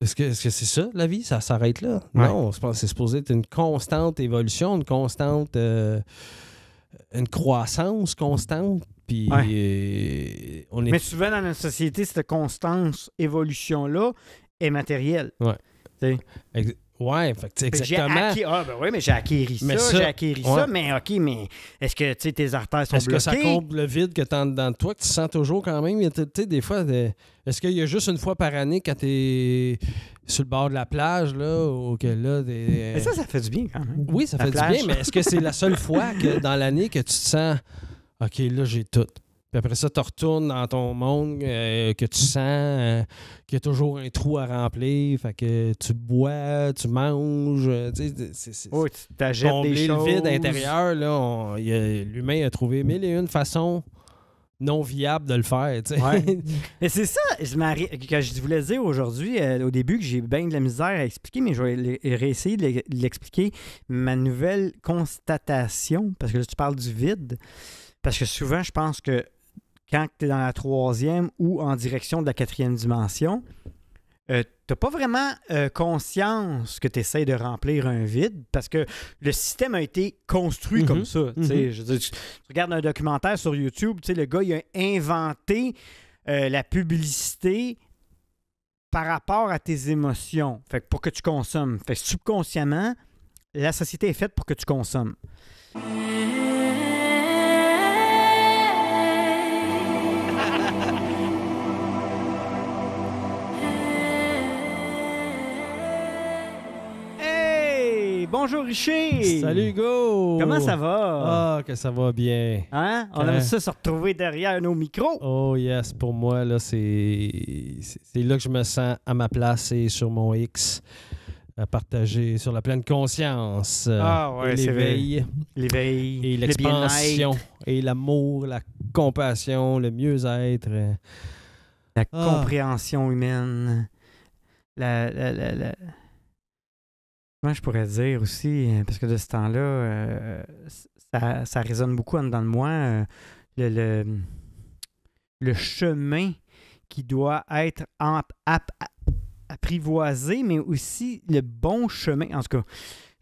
Est-ce que c'est ça, la vie? Ça s'arrête là? Non, c'est supposé être une constante évolution, une constante. Euh, une croissance constante. Puis euh, on est... Mais souvent dans notre société, cette constance évolution-là est matérielle. Ouais. Ouais, ben, exactement. ah, ben oui, mais j'ai acquis ça, j'ai acquéri ça, mais OK, mais est-ce que tes artères sont est bloquées? Est-ce que ça comble le vide que tu as dans toi, que tu sens toujours quand même? des fois, est-ce qu'il y a juste une fois par année quand tu es sur le bord de la plage, là, ou que là. Des... Euh, mais ça, ça fait du bien quand même. Oui, ça fait du bien, mais est-ce que c'est la seule fois dans l'année que tu te sens, OK, là, j'ai tout? Puis après ça, tu retournes dans ton monde euh, que tu sens euh, qu'il y a toujours un trou à remplir. Fait que tu bois, tu manges. Euh, tu sais, tu des le vide intérieur. Là, l'humain a trouvé mille et une façons non viables de le faire. Tu sais. Mais c'est ça je que je voulais dire aujourd'hui, au début, que j'ai bien de la misère à expliquer, mais je vais réessayer de l'expliquer. Ma nouvelle constatation, parce que là, tu parles du vide. Parce que souvent, je pense que quand tu es dans la troisième ou en direction de la quatrième dimension, euh, tu n'as pas vraiment euh, conscience que tu essaies de remplir un vide parce que le système a été construit comme mm-hmm. ça. Mm-hmm. tu, regardes un documentaire sur YouTube, le gars a inventé euh, la publicité par rapport à tes émotions, fait pour que tu consommes. Fait subconsciemment, la société est faite pour que tu consommes. Bonjour Richer! Salut Hugo! Comment ça va? Ah, que ça va bien. Hein? On aime ça se retrouver derrière nos micros. Oh yes, pour moi, là, c'est là que je me sens à ma place et sur mon X à partager sur la pleine conscience. Euh, ah, l'éveil. L'éveil. Et l'expansion. et l'amour, la compassion, le mieux-être. La ah. compréhension humaine. la, la, la moi, je pourrais dire aussi, euh, parce que de ce temps-là, euh, ça, résonne beaucoup en dedans de moi, euh, le, le, chemin qui doit être apprivoisé, mais aussi le bon chemin. En tout cas,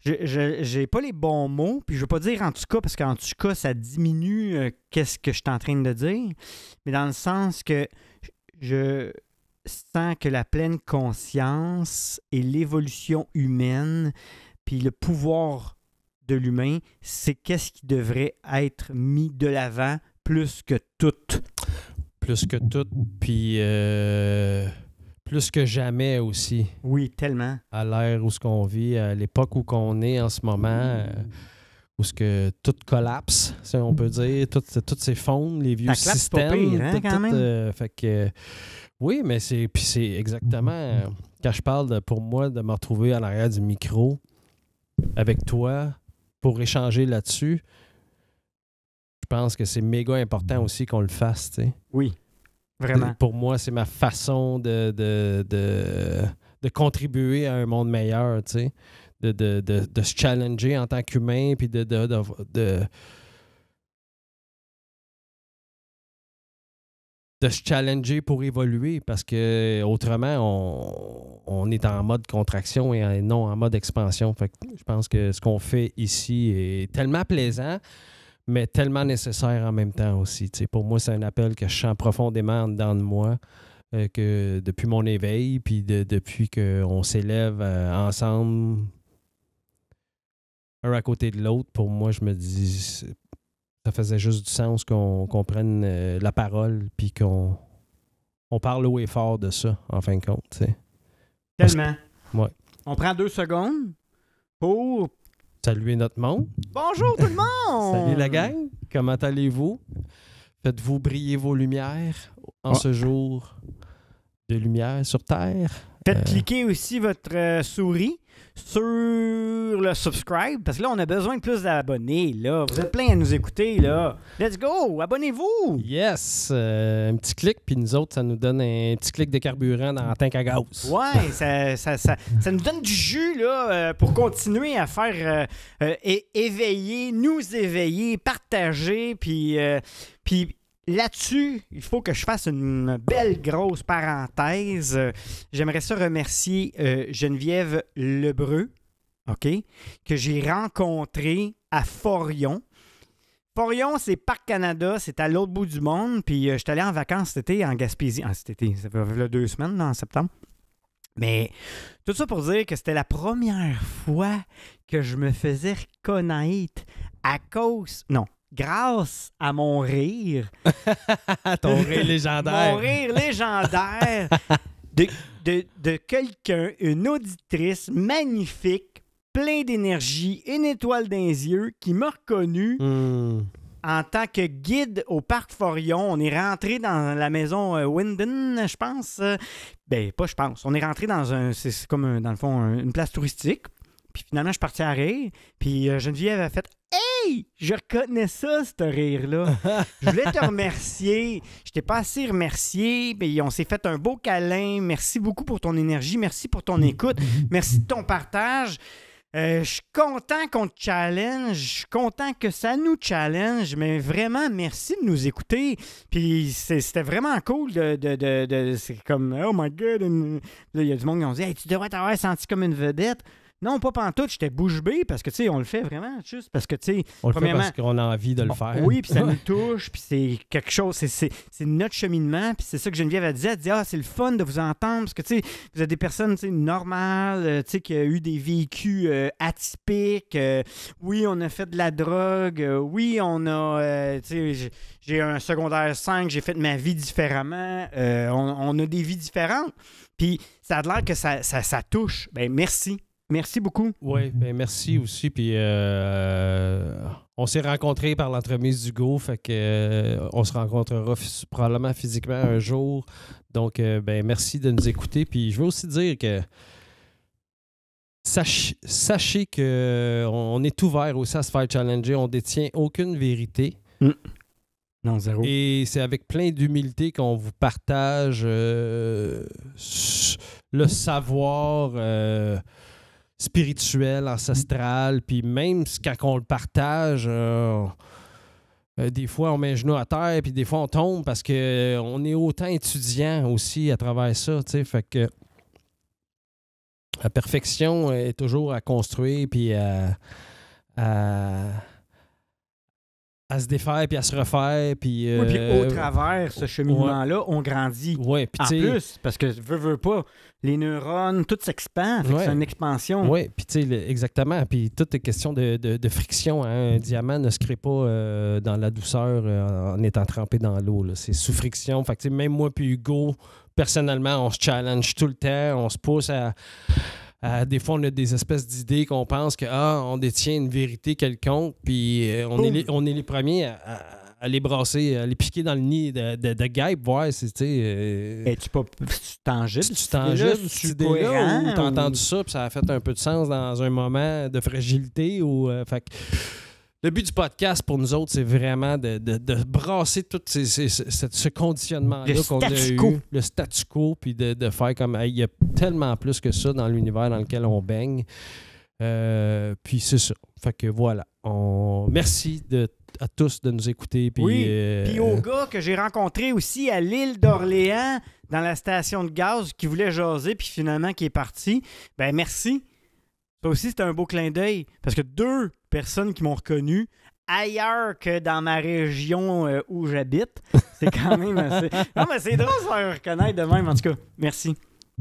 je n'ai pas les bons mots, puis je ne veux pas dire en tout cas, parce qu'en tout cas, ça diminue qu'est-ce que je suis en train de dire, mais dans le sens que je, sans que la pleine conscience et l'évolution humaine, puis le pouvoir de l'humain, c'est qu'est-ce qui devrait être mis de l'avant plus que tout. Plus que tout, puis euh, plus que jamais aussi. Oui, tellement. À l'ère où ce qu'on vit, à l'époque où qu'on est en ce moment. Euh, où que tout collapse, si on peut dire, tout, ces s'effondre, les vieux systèmes. Pas hein, euh, fait que, oui, mais c'est puis c'est exactement quand je parle pour moi de me retrouver à l'arrière du micro avec toi pour échanger là-dessus. Je pense que c'est méga important aussi qu'on le fasse, tu sais. Oui, vraiment. Pour moi, c'est ma façon de, de, de, de contribuer à un monde meilleur, tu sais de, de, de, de se challenger en tant qu'humain, puis de, de, de se challenger pour évoluer parce que autrement on, est en mode contraction et non en mode expansion. Fait je pense que ce qu'on fait ici est tellement plaisant, mais tellement nécessaire en même temps aussi. pour moi, c'est un appel que je sens profondément dans de moi. Euh, que depuis mon éveil, puis depuis qu'on s'élève euh, ensemble à côté de l'autre, pour moi, je me dis, ça faisait juste du sens qu'on comprenne prenne euh, la parole puis qu'on on parle haut et fort de ça, en fin de compte. Tellement. On prend deux secondes pour. Saluer notre monde. Bonjour tout le monde! Salut la gang! Comment allez-vous? Faites-vous briller vos lumières en ah. ce jour de lumière sur Terre? Faites euh, cliquer aussi votre euh, souris sur le subscribe, parce que là, on a besoin de plus d'abonnés. Là. Vous êtes plein à nous écouter. Là. Let's go! Abonnez-vous! Yes! Euh, un petit clic, puis nous autres, ça nous donne un petit clic de carburant dans la tank à gaz. Ouais, ça, ça, nous donne du jus là, euh, pour continuer à faire euh, éveiller, nous éveiller, partager, puis. Puis Là-dessus, il faut que je fasse une belle grosse parenthèse. J'aimerais ça remercier euh, Geneviève Lebreu, OK, que j'ai rencontrée à Forion. Forion, c'est Parc Canada, c'est à l'autre bout du monde. Puis euh, j'étais allé en vacances cet été en Gaspésie. Ah, cet été, ça fait deux semaines, en septembre. Mais tout ça pour dire que c'était la première fois que je me faisais connaître à cause. Non, grâce à mon rire. Ton rire légendaire. mon rire légendaire de, quelqu'un, une auditrice magnifique, plein d'énergie, une étoile d'un les yeux, qui m'a reconnu. Hmm. En tant que guide au parc Forion, on est rentré dans la maison euh, Winden, je pense. Ben, pas je pense. On est rentré dans un. C'est comme, dans le fond, une place touristique. Puis finalement, je suis parti à rire. Puis euh, Geneviève a fait je reconnais ça, ce rire-là. je voulais te remercier. Je t'ai pas assez remercié. mais on s'est fait un beau câlin. Merci beaucoup pour ton énergie. Merci pour ton écoute. Merci de ton partage. Euh, je suis content qu'on te challenge, je suis content que ça nous challenge, mais vraiment, merci de nous écouter. Puis c'était vraiment cool de. c'est comme, oh my god, il y a du monde qui ont dit, tu devrais t'avoir senti comme une vedette. Non, pas pantoute, j'étais bouche bée parce que, tu sais, on le fait vraiment juste parce que, tu sais, on le fait parce qu'on a envie de le faire. Oui, puis ça nous touche, puis c'est quelque chose, c'est notre cheminement, puis c'est ça que Geneviève a dit. Elle dit, ah, c'est le fun de vous entendre parce que, tu sais, vous êtes des personnes, tu sais, normales, euh, tu sais, qui ont eu des véhicules euh, atypiques. Euh, oui, on a fait de la drogue. oui, on a, tu sais, j'ai un secondaire 5, j'ai fait ma vie différemment. On, a des vies différentes. Puis ça a l'air que ça, ça, ça touche. Ben merci. Merci beaucoup. Oui, ben merci aussi. Puis euh, on s'est rencontrés par l'entremise du Go, fait que euh, on se rencontrera probablement physiquement un jour. Donc, euh, ben merci de nous écouter. Puis je veux aussi dire que sachez que on est ouvert aussi à se faire challenger. On détient aucune vérité. Mm. Non, zéro. Et c'est avec plein d'humilité qu'on vous partage le savoir spirituel, ancestral. Puis même quand on le partage, euh, euh, des fois on met un genou à terre, puis des fois on tombe parce qu'on euh, on est autant étudiant aussi à travers ça. tu sais, Fait que la perfection est toujours à construire, puis à à se défaire puis à se refaire. Puis, oui, euh, puis au travers ce cheminement-là, on grandit. en plus, parce que veux, veux pas, les neurones, tout s'expand. C'est une expansion. Oui, puis tu sais, exactement. Puis toute est question de, friction. Hein. Un diamant ne se crée pas euh, dans la douceur euh, en étant trempé dans l'eau. C'est sous friction. Fait que même moi puis Hugo, personnellement, on se challenge tout le temps. On se pousse à euh, des fois, on a des espèces d'idées qu'on pense que ah, on détient une vérité quelconque, puis euh, on, est les, on est les premiers à, les brasser, à les piquer dans le nid de, de, de guêpe, voir euh, si tu tangible? Tu tangible, tu là t'as entendu ça, puis ça a fait un peu de sens dans un moment de fragilité ou. fait le but du podcast pour nous autres, c'est vraiment de, de, brasser tout ce conditionnement-là qu'on a eu, le statu quo, puis de, faire comme il y a tellement plus que ça dans l'univers dans lequel on baigne. Euh, puis c'est ça. Fait que voilà. On... Merci à tous de nous écouter. Puis, oui. Euh, puis au gars que j'ai rencontré aussi à l'île d'Orléans, dans la station de gaz, qui voulait jaser, puis finalement qui est parti, ben merci. Ça aussi, c'était un beau clin d'œil. Parce que deux personnes qui m'ont reconnu ailleurs que dans ma région euh, où j'habite. C'est quand même assez... Non, mais c'est drôle de se reconnaître de même. En tout cas, merci.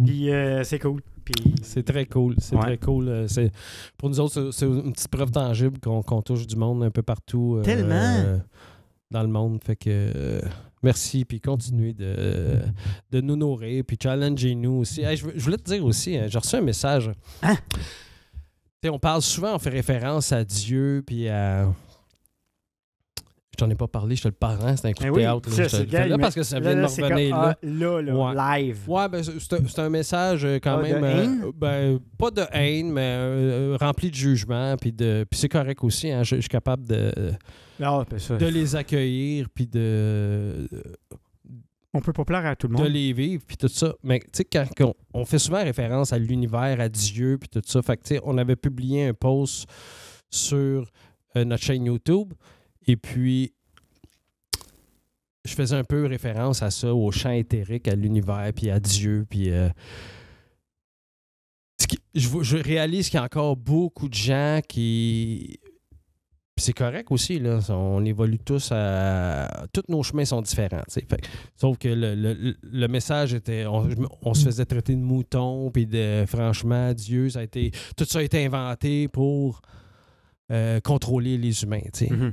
Puis euh, c'est cool. Puis... C'est très cool. C'est très cool. Euh, c'est... Pour nous autres, c'est une petite preuve tangible qu'on, touche du monde un peu partout. Tellement! dans le monde. Fait que merci, puis continuez de, de nous nourrir, puis challengez-nous aussi. je, voulais te dire aussi, hein, j'ai reçu un message. Hein? on parle souvent, on fait référence à Dieu, puis à. Je t'en ai pas parlé, je te le parent, c'est un coup de eh théâtre. Là, parce que ça vient de me revenir là. Ah, live. Ouais, ben, c'est un message euh, quand ah, même. Euh, ben, pas de haine, mais euh, rempli de jugement. Puis de, puis c'est correct aussi, hein, je, suis capable de, ah, ben, de les accueillir, puis de. On peut pas plaire à tout le monde. De les vivre, puis tout ça. Mais tu sais, quand, quand on fait souvent référence à l'univers, à Dieu, puis tout ça. Fait que, on avait publié un post sur euh, notre chaîne YouTube. Et puis, je faisais un peu référence à ça, au champ éthérique, à l'univers, puis à Dieu, puis... Euh, je réalise qu'il y a encore beaucoup de gens qui c'est correct aussi, là. On évolue tous à. Tous nos chemins sont différents. tu sais. sauf que le, le, message était. On, se faisait traiter de moutons, puis de franchement, Dieu, ça a été. Tout ça a été inventé pour euh, contrôler les humains. tu sais. Mm-hmm.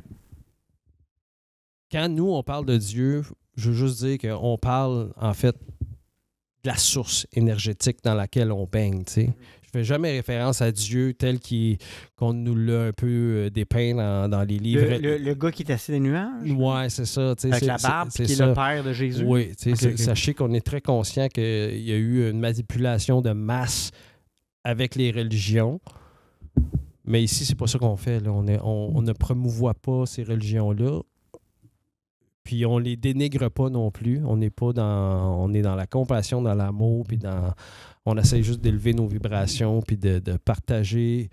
Quand nous, on parle de Dieu, je veux juste dire qu'on parle en fait de la source énergétique dans laquelle on baigne. tu sais fait jamais référence à Dieu tel qu'on nous l'a un peu euh, dépeint dans, les livres. Le, gars qui est assez des nuages? Oui, c'est ça. Avec la barbe, qui est le père de Jésus. Oui, sachez qu'on est très conscient qu'il y a eu une manipulation de masse avec les religions. Mais ici, c'est pas ça qu'on fait. On, ne promouvoit pas ces religions-là. Puis on les dénigre pas non plus. On n'est pas dans. On est dans la compassion, dans l'amour, puis dans on essaie juste d'élever nos vibrations puis de, de partager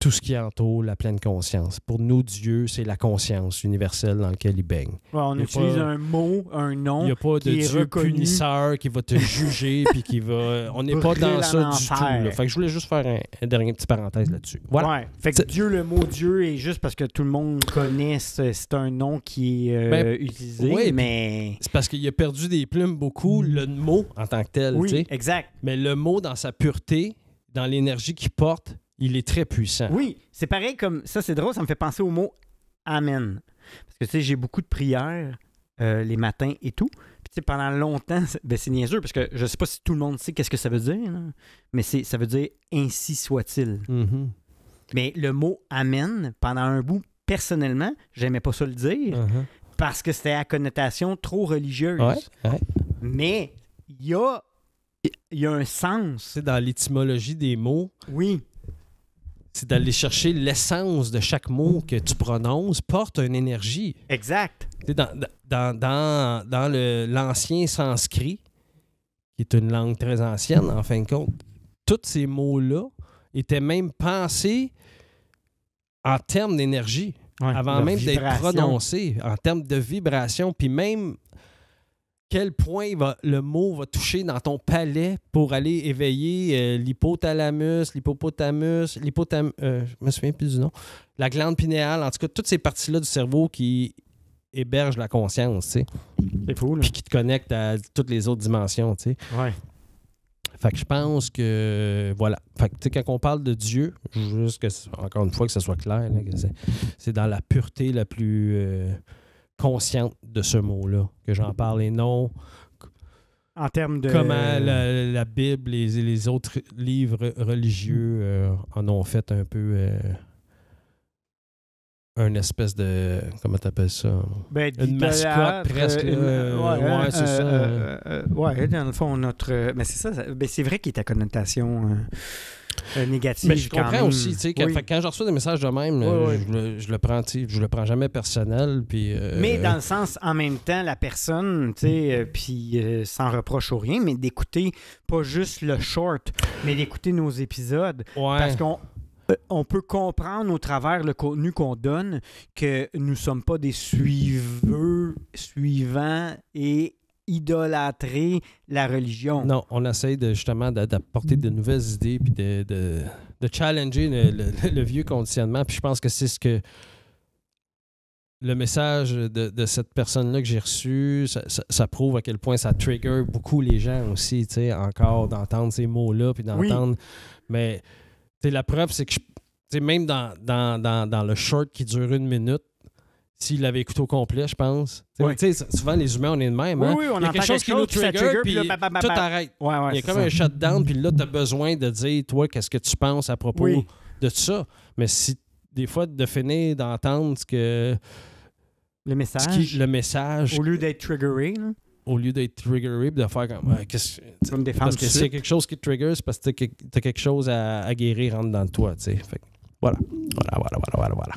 tout ce qui entoure la pleine conscience. Pour nous, Dieu, c'est la conscience universelle dans laquelle il baigne. on utilise un mot, un nom. Il n'y a pas de Dieu punisseur qui va te juger puis qui va. On n'est pas dans ça du tout. Fait je voulais juste faire un, dernier petit parenthèse là-dessus. Voilà. Fait que Dieu, le mot Dieu est juste parce que tout le monde connaît. C'est un nom qui est euh, ben, utilisé. mais c'est parce qu'il a perdu des plumes beaucoup mm. le mot en tant que tel. exact. Mais le mot dans sa pureté, dans l'énergie qu'il porte, il est très puissant. Oui, c'est pareil comme ça, c'est drôle, ça me fait penser au mot Amen. Parce que tu sais, j'ai beaucoup de prières euh, les matins et tout. Puis tu sais, pendant longtemps, c'est, ben, c'est parce que je sais pas si tout le monde sait qu'est-ce que ça veut dire, mais c'est, ça veut dire ainsi soit-il. Mm-hmm. Mais le mot Amen, pendant un bout, personnellement, j'aimais pas ça le dire uh-huh. parce que c'était à connotation trop religieuse. Ouais, Mais il y a, y a un sens. C'est dans l'étymologie des mots. Oui c'est d'aller chercher l'essence de chaque mot que tu prononces, porte une énergie. Exact. Dans, l'ancien sanskrit, qui est une langue très ancienne, en fin de compte, tous ces mots-là étaient même pensés en termes d'énergie, avant même d'être prononcés, en termes de vibration, puis même quel point va, le mot va toucher dans ton palais pour aller éveiller euh, l'hypothalamus, l'hippopotamus, l'hypothalamus, euh, je me souviens plus du nom, la glande pinéale, en tout cas, toutes ces parties-là du cerveau qui hébergent la conscience, tu sais. C'est cool. Puis qui te connectent à toutes les autres dimensions, tu sais. Ouais. Fait que je pense que, voilà. Fait que, tu sais, quand on parle de Dieu, juste que, encore une fois, que ce soit clair, c'est dans la pureté la plus. Euh, consciente de ce mot-là, que j'en parle et non en termes de. Comment la, Bible et les, autres livres religieux euh, en ont fait un peu. Euh, un espèce de. Comment t'appelles ça ben, Une mascotte presque. ouais, euh, c'est ça. ouais, dans le fond, notre. Mais ben, c'est ça. mais ben, c'est vrai qu'il y a ta connotation euh, négatif Mais je comprends aussi, tu sais, quand je reçois des messages de même, je, le, le, prends, je le prends jamais personnel. Puis, euh, Mais dans le sens, en même temps, la personne, tu sais, euh, puis sans reproche ou rien, mais d'écouter pas juste le short, mais d'écouter nos épisodes. Parce qu'on on peut comprendre au travers le contenu qu'on donne que nous ne sommes pas des suiveurs, suivants et idolâtrer la religion. Non, on essaie justement d'apporter de nouvelles idées puis de, de, challenger le, vieux conditionnement. Puis je pense que c'est ce que le message de, cette personne-là que j'ai reçu, ça, prouve à quel point ça trigger beaucoup les gens aussi, tu sais, encore d'entendre ces mots-là puis d'entendre. Mais Mais la preuve, c'est que même dans, dans, dans, dans le short qui dure une minute, s'il l'avait écouté au complet, je pense. Souvent, les humains, on est de même. Hein? Il y a quelque chose qui nous trigger, puis, tout arrête. Il y a comme un shutdown, puis là, tu as besoin de dire, toi, qu'est-ce que tu penses à propos de ça. Mais si, des fois, de finir d'entendre ce que. Le message. le message. Au lieu d'être triggeré. Au lieu d'être triggeré, de faire comme. qu'est-ce, parce que c'est y quelque chose qui te trigger, c'est parce que tu as quelque chose à, guérir rentre dans toi. tu voilà. Voilà, voilà, voilà, voilà, voilà.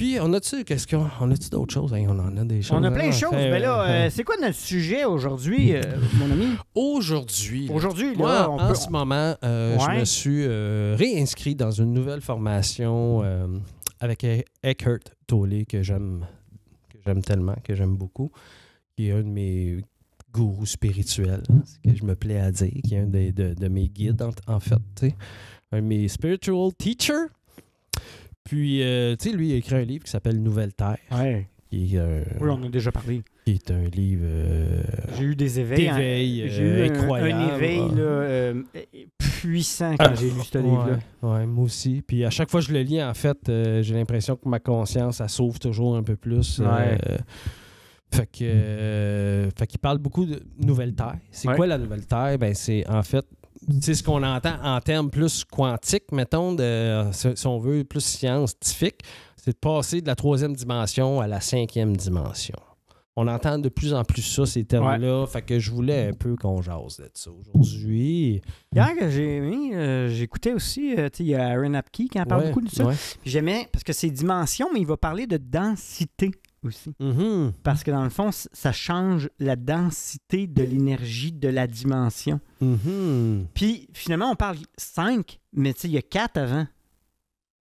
Puis, on a-tu qu'est-ce d'autres choses On en a des choses. On a plein de choses. mais ben là, euh, c'est quoi notre sujet aujourd'hui, euh, mon ami Aujourd'hui. Aujourd'hui, en ce moment, euh, je me suis réinscrit dans une nouvelle formation avec e-, Eckhart Tolle que j'aime, tellement, que j'aime beaucoup, qui est un de mes gourous spirituels, hein, ce que je me plais à dire, qui est un de, mes guides en, fait, un de mes spiritual teachers. Puis, euh, tu sais, lui, il a écrit un livre qui s'appelle Nouvelle Terre. Euh, oui, on en a déjà parlé. Qui est un livre. Euh, j'ai eu des éveils. Hein. J'ai eu un, éveil puissant quand j'ai lu ce livre-là. Oui, moi aussi. Puis à chaque fois que je le lis, en fait, j'ai l'impression que ma conscience, elle sauve toujours un peu plus. fait que, qu'il parle beaucoup de nouvelle terre. C'est quoi la nouvelle terre? Ben, c'est en fait c'est ce qu'on entend en termes plus quantiques, mettons, de, si on veut, plus scientifique, c'est de passer de la troisième dimension à la cinquième dimension. On entend de plus en plus ça, ces termes-là. Fait que je voulais un peu qu'on jase de ça aujourd'hui. Hier euh, j'ai euh, j'écoutais aussi, euh, il y a Aaron Apke qui en parle beaucoup de ça. J'aimais, parce que c'est dimension, mais il va parler de densité aussi. Mm-hmm. Parce que dans le fond, ça change la densité de l'énergie de la dimension. Mm-hmm. Puis finalement, on parle 5, mais tu sais, il y a 4 avant.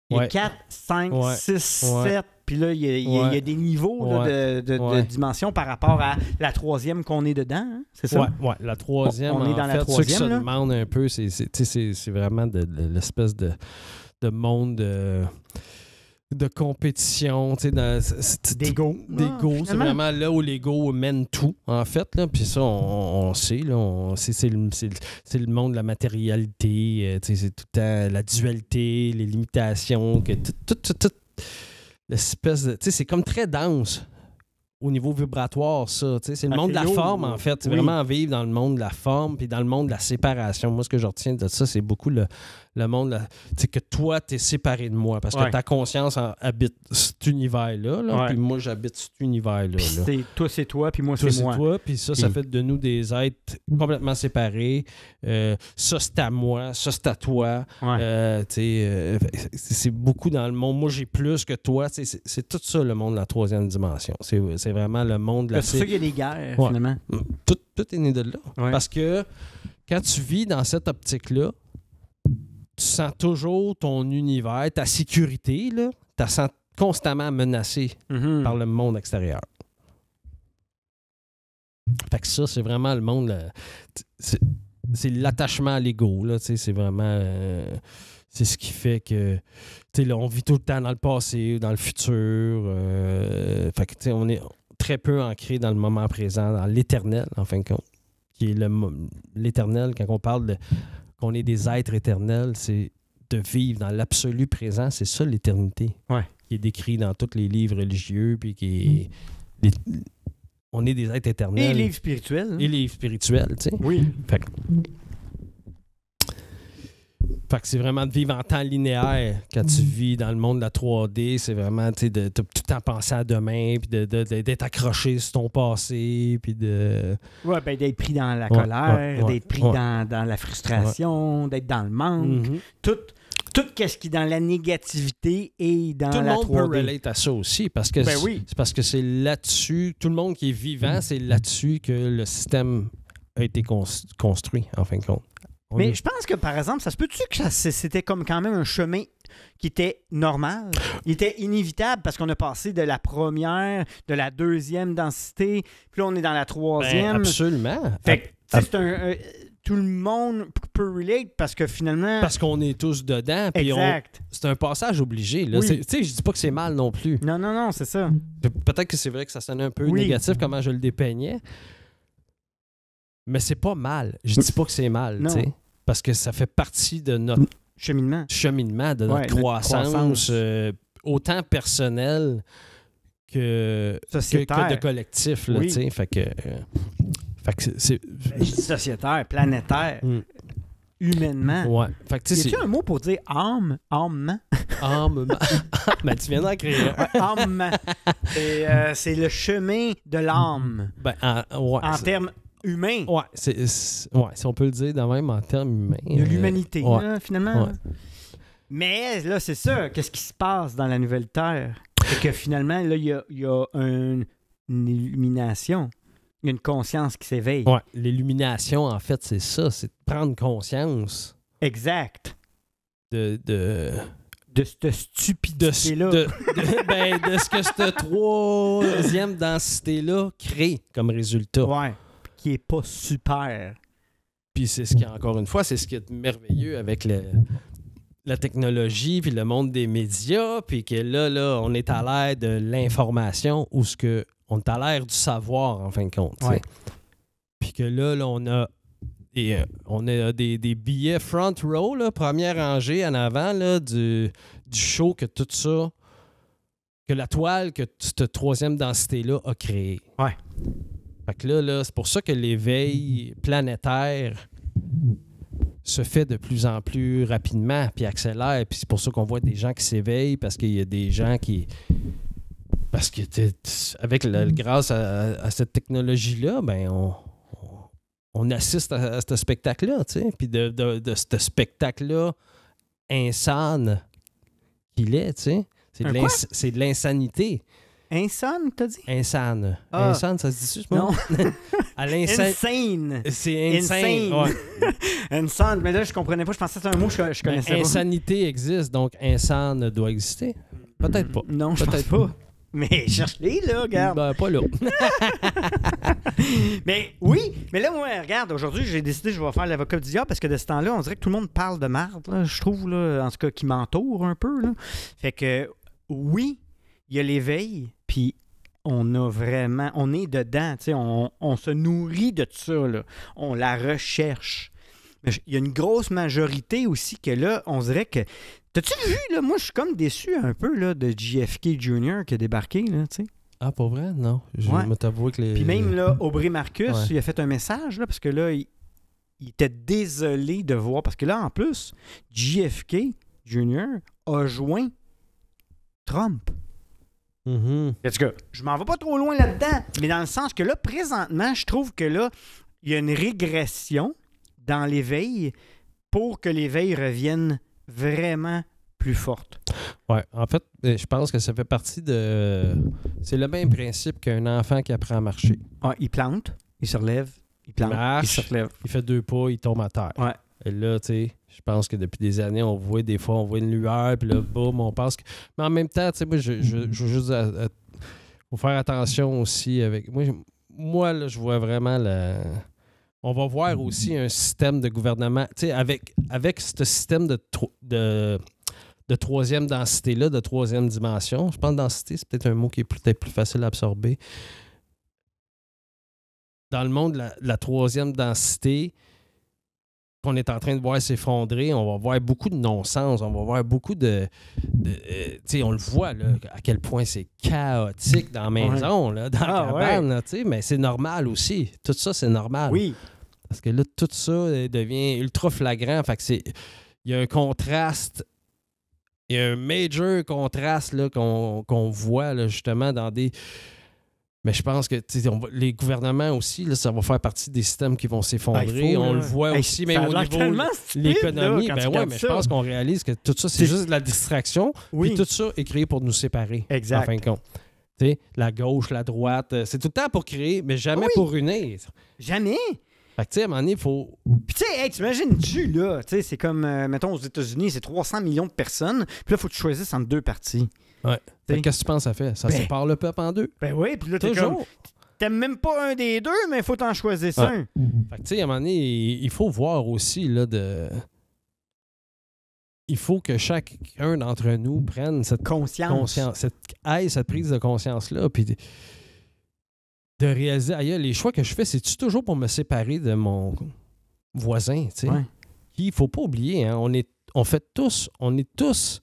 Il y a 4, 5, 6, 7. Puis là, il y, a, y des niveaux là, de, de, de dimension par rapport à la troisième qu'on est dedans. Hein, c'est ça? Oui, la troisième. On, on est dans la Ce que ça demande un peu, c'est vraiment de, l'espèce de, monde. Euh, de compétition, tu sais, ah, d'ego. c'est vraiment là où l'ego mène tout, en fait. Là. Puis ça, on, sait, c'est, le, monde de la matérialité, euh, c'est tout le temps la dualité, les limitations, que tout, tout, tout, l'espèce de... Tu sais, c'est comme très dense au niveau vibratoire, ça. C'est le ah, monde de la forme, en fait. C'est vraiment vivre dans le monde de la forme, puis dans le monde de la séparation. Moi, ce que je retiens de ça, c'est beaucoup le, le monde, c'est que toi, tu es séparé de moi parce que ta conscience habite cet univers-là, puis moi, j'habite cet univers-là. Toi, c'est toi, puis moi, c'est moi. toi, puis ça, ça fait de nous des êtres complètement séparés. Euh, ça, c'est à moi, ça, c'est à toi. Euh, euh, c'est beaucoup dans le monde. Moi, j'ai plus que toi. C'est tout ça, le monde de la troisième dimension. C'est vraiment le monde de la... C'est ça qu'il y a des guerres, finalement. tout, est né de là. Parce que quand tu vis dans cette optique-là, tu sens toujours ton univers, ta sécurité, là, tu la sens constamment menacé mm-hmm. par le monde extérieur. Fait que ça, c'est vraiment le monde. C'est l'attachement à l'ego, là, c'est vraiment. Euh, c'est ce qui fait que là, on vit tout le temps dans le passé, dans le futur. Euh, fait que on est très peu ancré dans le moment présent, dans l'éternel, en fin de compte. Qui est l'éternel, quand on parle de qu'on est des êtres éternels, c'est de vivre dans l'absolu présent. C'est ça l'éternité. Ouais. Qui est décrit dans tous les livres religieux, puis qui mm. on est des êtres éternels. Et les livres spirituels. Hein. Et les livres spirituels, tu Oui. Fait que c'est vraiment de vivre en temps linéaire. Quand tu mm. vis dans le monde de la 3D, c'est vraiment de, tout le temps penser à demain, puis d'être accroché sur ton passé, puis de. Ouais, ben d'être pris dans la colère, d'être pris dans, la frustration, d'être dans le manque. Mm-hmm. Tout. ce qui est dans la négativité et dans la Tout le monde peut à ça aussi, parce que ben c'est parce que c'est là-dessus, tout le monde qui est vivant, mm. c'est là-dessus que le système a été construit, en fin de compte. Mais je pense que, par exemple, ça se peut-tu que c'était comme quand même un chemin qui était normal? Il était inévitable parce qu'on a passé de la première, de la deuxième densité, puis là, on est dans la troisième. Ben, absolument. c'est un, euh, tout le monde peut relate parce que finalement. Parce qu'on est tous dedans. Exact. C'est un passage obligé. Je ne je dis pas que c'est mal non plus. Non, non, non, c'est ça. Peut-être que c'est vrai que ça sonnait un peu négatif comment je le dépeignais. Mais c'est pas mal. Je dis pas que c'est mal, parce que ça fait partie de notre cheminement, cheminement de notre croissance, euh, autant personnelle que, de collectif. Là, oui. Fait que, euh, fait que c'est, ben, Sociétaire, planétaire. Hmm. Humainement. Ouais. Fait que, y a un mot pour dire âme, âme. âme ben, tu viens d'en créer âme euh, c'est le chemin de l'âme. Ben, en termes humain. Ouais, si on peut le dire dans même en termes De euh, l'humanité, hein, finalement. Mais là, c'est ça. Qu'est-ce qui se passe dans la Nouvelle Terre? C'est que finalement, là, il y a, une illumination. une conscience qui s'éveille. Ouais, l'illumination, en fait, c'est ça. C'est de prendre conscience. Exact. De. de... De cette stupidité-là. De, ben, de, ce que cette troisième densité-là crée comme résultat. Ouais qui est pas super. Puis c'est ce qui, encore une fois, c'est ce qui est merveilleux avec la technologie, puis le monde des médias, puis que là, là, on est à l'ère de l'information ou ce que on est à l'ère du savoir, en fin de compte. Ouais. Puis que là, là, on a et euh, on a des, des, billets front row, là, première rangée en avant là, du, du, show que tout ça, que la toile que cette troisième densité-là a créée. Ouais. Fait que là, c'est pour ça que l'éveil planétaire se fait de plus en plus rapidement, puis accélère. Puis c'est pour ça qu'on voit des gens qui s'éveillent, parce qu'il y a des gens qui. Parce que, avec grâce à, cette technologie-là, ben on, assiste à, ce spectacle-là, tu sais. Puis de, de ce spectacle-là insane qu'il est, tu sais. C'est de l'insanité. Insane, t'as dit? Insane. Ah. Insane, ça se dit juste Non. à Insane. C'est insane. Insane. insane. Mais là, je comprenais pas. Je pensais que c'était un mot que je, connaissais pas. Insanité existe, donc insane doit exister. Peut-être pas. Non, je être pas. Mais cherche-les, là, regarde. Ben, pas là. mais oui, mais là, moi, regarde, aujourd'hui, j'ai décidé que je vais faire l'avocat du diable parce que de ce temps-là, on dirait que tout le monde parle de marde, je trouve, là, en tout cas, qui m'entoure un peu. Là. Fait que, oui, il y a l'éveil, puis on a vraiment, on est dedans, on, on se nourrit de ça, là. on la recherche. Il y a une grosse majorité aussi que là, on dirait que. T'as-tu vu, là, moi, je suis comme déçu un peu là, de JFK Jr. qui a débarqué, là, tu sais. Ah, pas vrai? Non. Je me que les. Puis même, là, Aubrey Marcus, il a fait un message, là, parce que là, il était désolé de voir. Parce que là, en plus, JFK Jr. a joint Trump. Mm-hmm. En je m'en vais pas trop loin là-dedans, mais dans le sens que là, présentement, je trouve que là, il y a une régression dans l'éveil pour que l'éveil revienne vraiment plus forte. Oui, en fait, euh, je pense que ça fait partie de. C'est le même principe qu'un enfant qui apprend à marcher. Ah, il plante, il se relève, il plante, il, marche, il se relève. Il fait deux pas, il tombe à terre. Ouais. Et là, tu sais, je pense que depuis des années, on voit des fois, on voit une lueur, puis là, boum, on pense que. Mais en même temps, tu sais, moi, je, je, je veux juste euh, euh, faire attention aussi avec. Moi, moi là, je vois vraiment la. On va voir aussi un système de gouvernement. Tu sais, avec, avec ce système de, de, de troisième densité-là, de troisième dimension, je pense que densité, c'est peut-être un mot qui est peut-être plus facile à absorber. Dans le monde, la, la troisième densité, qu'on est en train de voir s'effondrer, on va voir beaucoup de non-sens, on va voir beaucoup de. Euh, tu sais, on le voit là, à quel point c'est chaotique dans la maison, là, dans la ah, cabane, sais, mais c'est normal aussi. Tout ça, c'est normal. Oui. Parce que là, tout ça euh, devient ultra flagrant. Fait que c'est. Il y a un contraste. Il y a un major contraste là qu'on voit là, justement dans des mais je pense que les gouvernements aussi, ça va faire partie des systèmes qui vont ben, s'effondrer. on le voit aussi, même au niveau de l'économie. Ben mais je pense qu'on réalise que tout ça, c'est juste de la distraction. Puis tout ça est créé pour nous séparer. Exact. En fin de la gauche, la droite, euh, c'est tout le temps pour créer, mais jamais pour unir. Jamais! Fait que, tu sais, à un moment donné, il faut. tu sais, hey, tu là? Tu c'est comme, euh, mettons, aux États-Unis, c'est 300 millions de personnes. Puis là, il faut que tu entre deux parties. Qu'est-ce que tu penses à ça fait? Ça ben sépare le peuple en deux. Ben oui, puis là, t'es T'aimes même pas un des deux, mais il faut t'en choisir un. Fait que, tu sais, à un moment donné, il faut voir aussi, là, de... Il faut que chacun d'entre nous prenne cette conscience, cette cette prise de conscience-là, puis de... réaliser, ailleurs, les choix que je fais, cest toujours pour me séparer de mon voisin, tu sais? Il faut pas oublier, hein, on, est, on fait tous, on est tous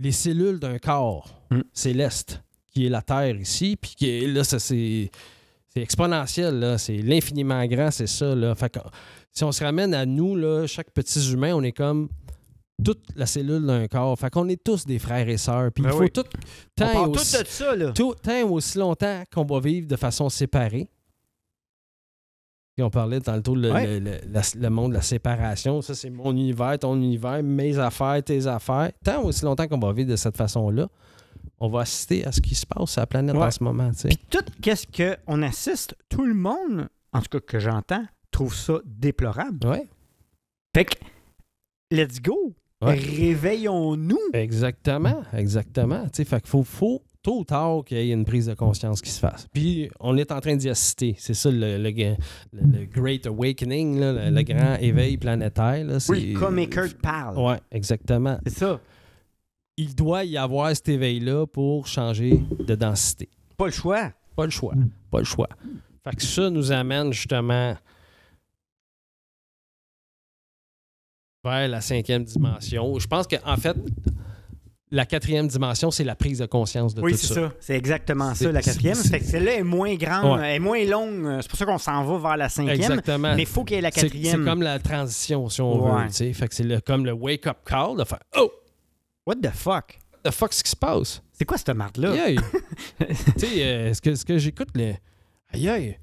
les cellules d'un corps hmm. céleste, qui est la Terre ici, puis qui est, là, ça, c'est, exponentiel, là, c'est l'infiniment grand, c'est ça. Là. Fait si on se ramène à nous, là, chaque petit humain, on est comme toute la cellule d'un corps. Fait qu'on est tous des frères et sœurs. Puis ben il faut tout, on aussi longtemps qu'on va vivre de façon séparée on parlait dans le, tout le, monde de la séparation. Ça, c'est mon univers, ton univers, mes affaires, tes affaires. Tant aussi longtemps qu'on va vivre de cette façon-là, on va assister à ce qui se passe sur la planète en ce moment. Puis tout qu'est-ce qu'on assiste, tout le monde, en tout cas que j'entends, trouve ça déplorable. Ouais. Fait que, let's go! Réveillons-nous! Exactement, exactement. fait qu'il faut, faut tôt ou tard qu'il y ait une prise de conscience qui se fasse. Puis on est en train d'y assister. C'est ça le, Great Awakening, le, grand éveil planétaire. oui, comme Eckert parle. Oui, exactement. C'est ça. Il doit y avoir cet éveil-là pour changer de densité. Pas le choix. Pas le choix. Pas le choix. Fait que ça nous amène justement vers la cinquième dimension. Je pense qu'en fait, la quatrième dimension, c'est la prise de conscience de tout ça. Oui, c'est ça. C'est exactement ça, la quatrième. Celle-là est moins grande, est moins longue. Euh, c'est pour ça qu'on s'en va vers la cinquième. Exactement. Mais il faut qu'il y ait la quatrième. C'est comme la transition, si on veut. Fait que c'est comme le wake-up call de faire Oh! What the fuck? What the fuck, ce qui se passe? C'est quoi cette marque là Aïe! »« tu sais, euh, ce que, que j'écoute là... »« aïe.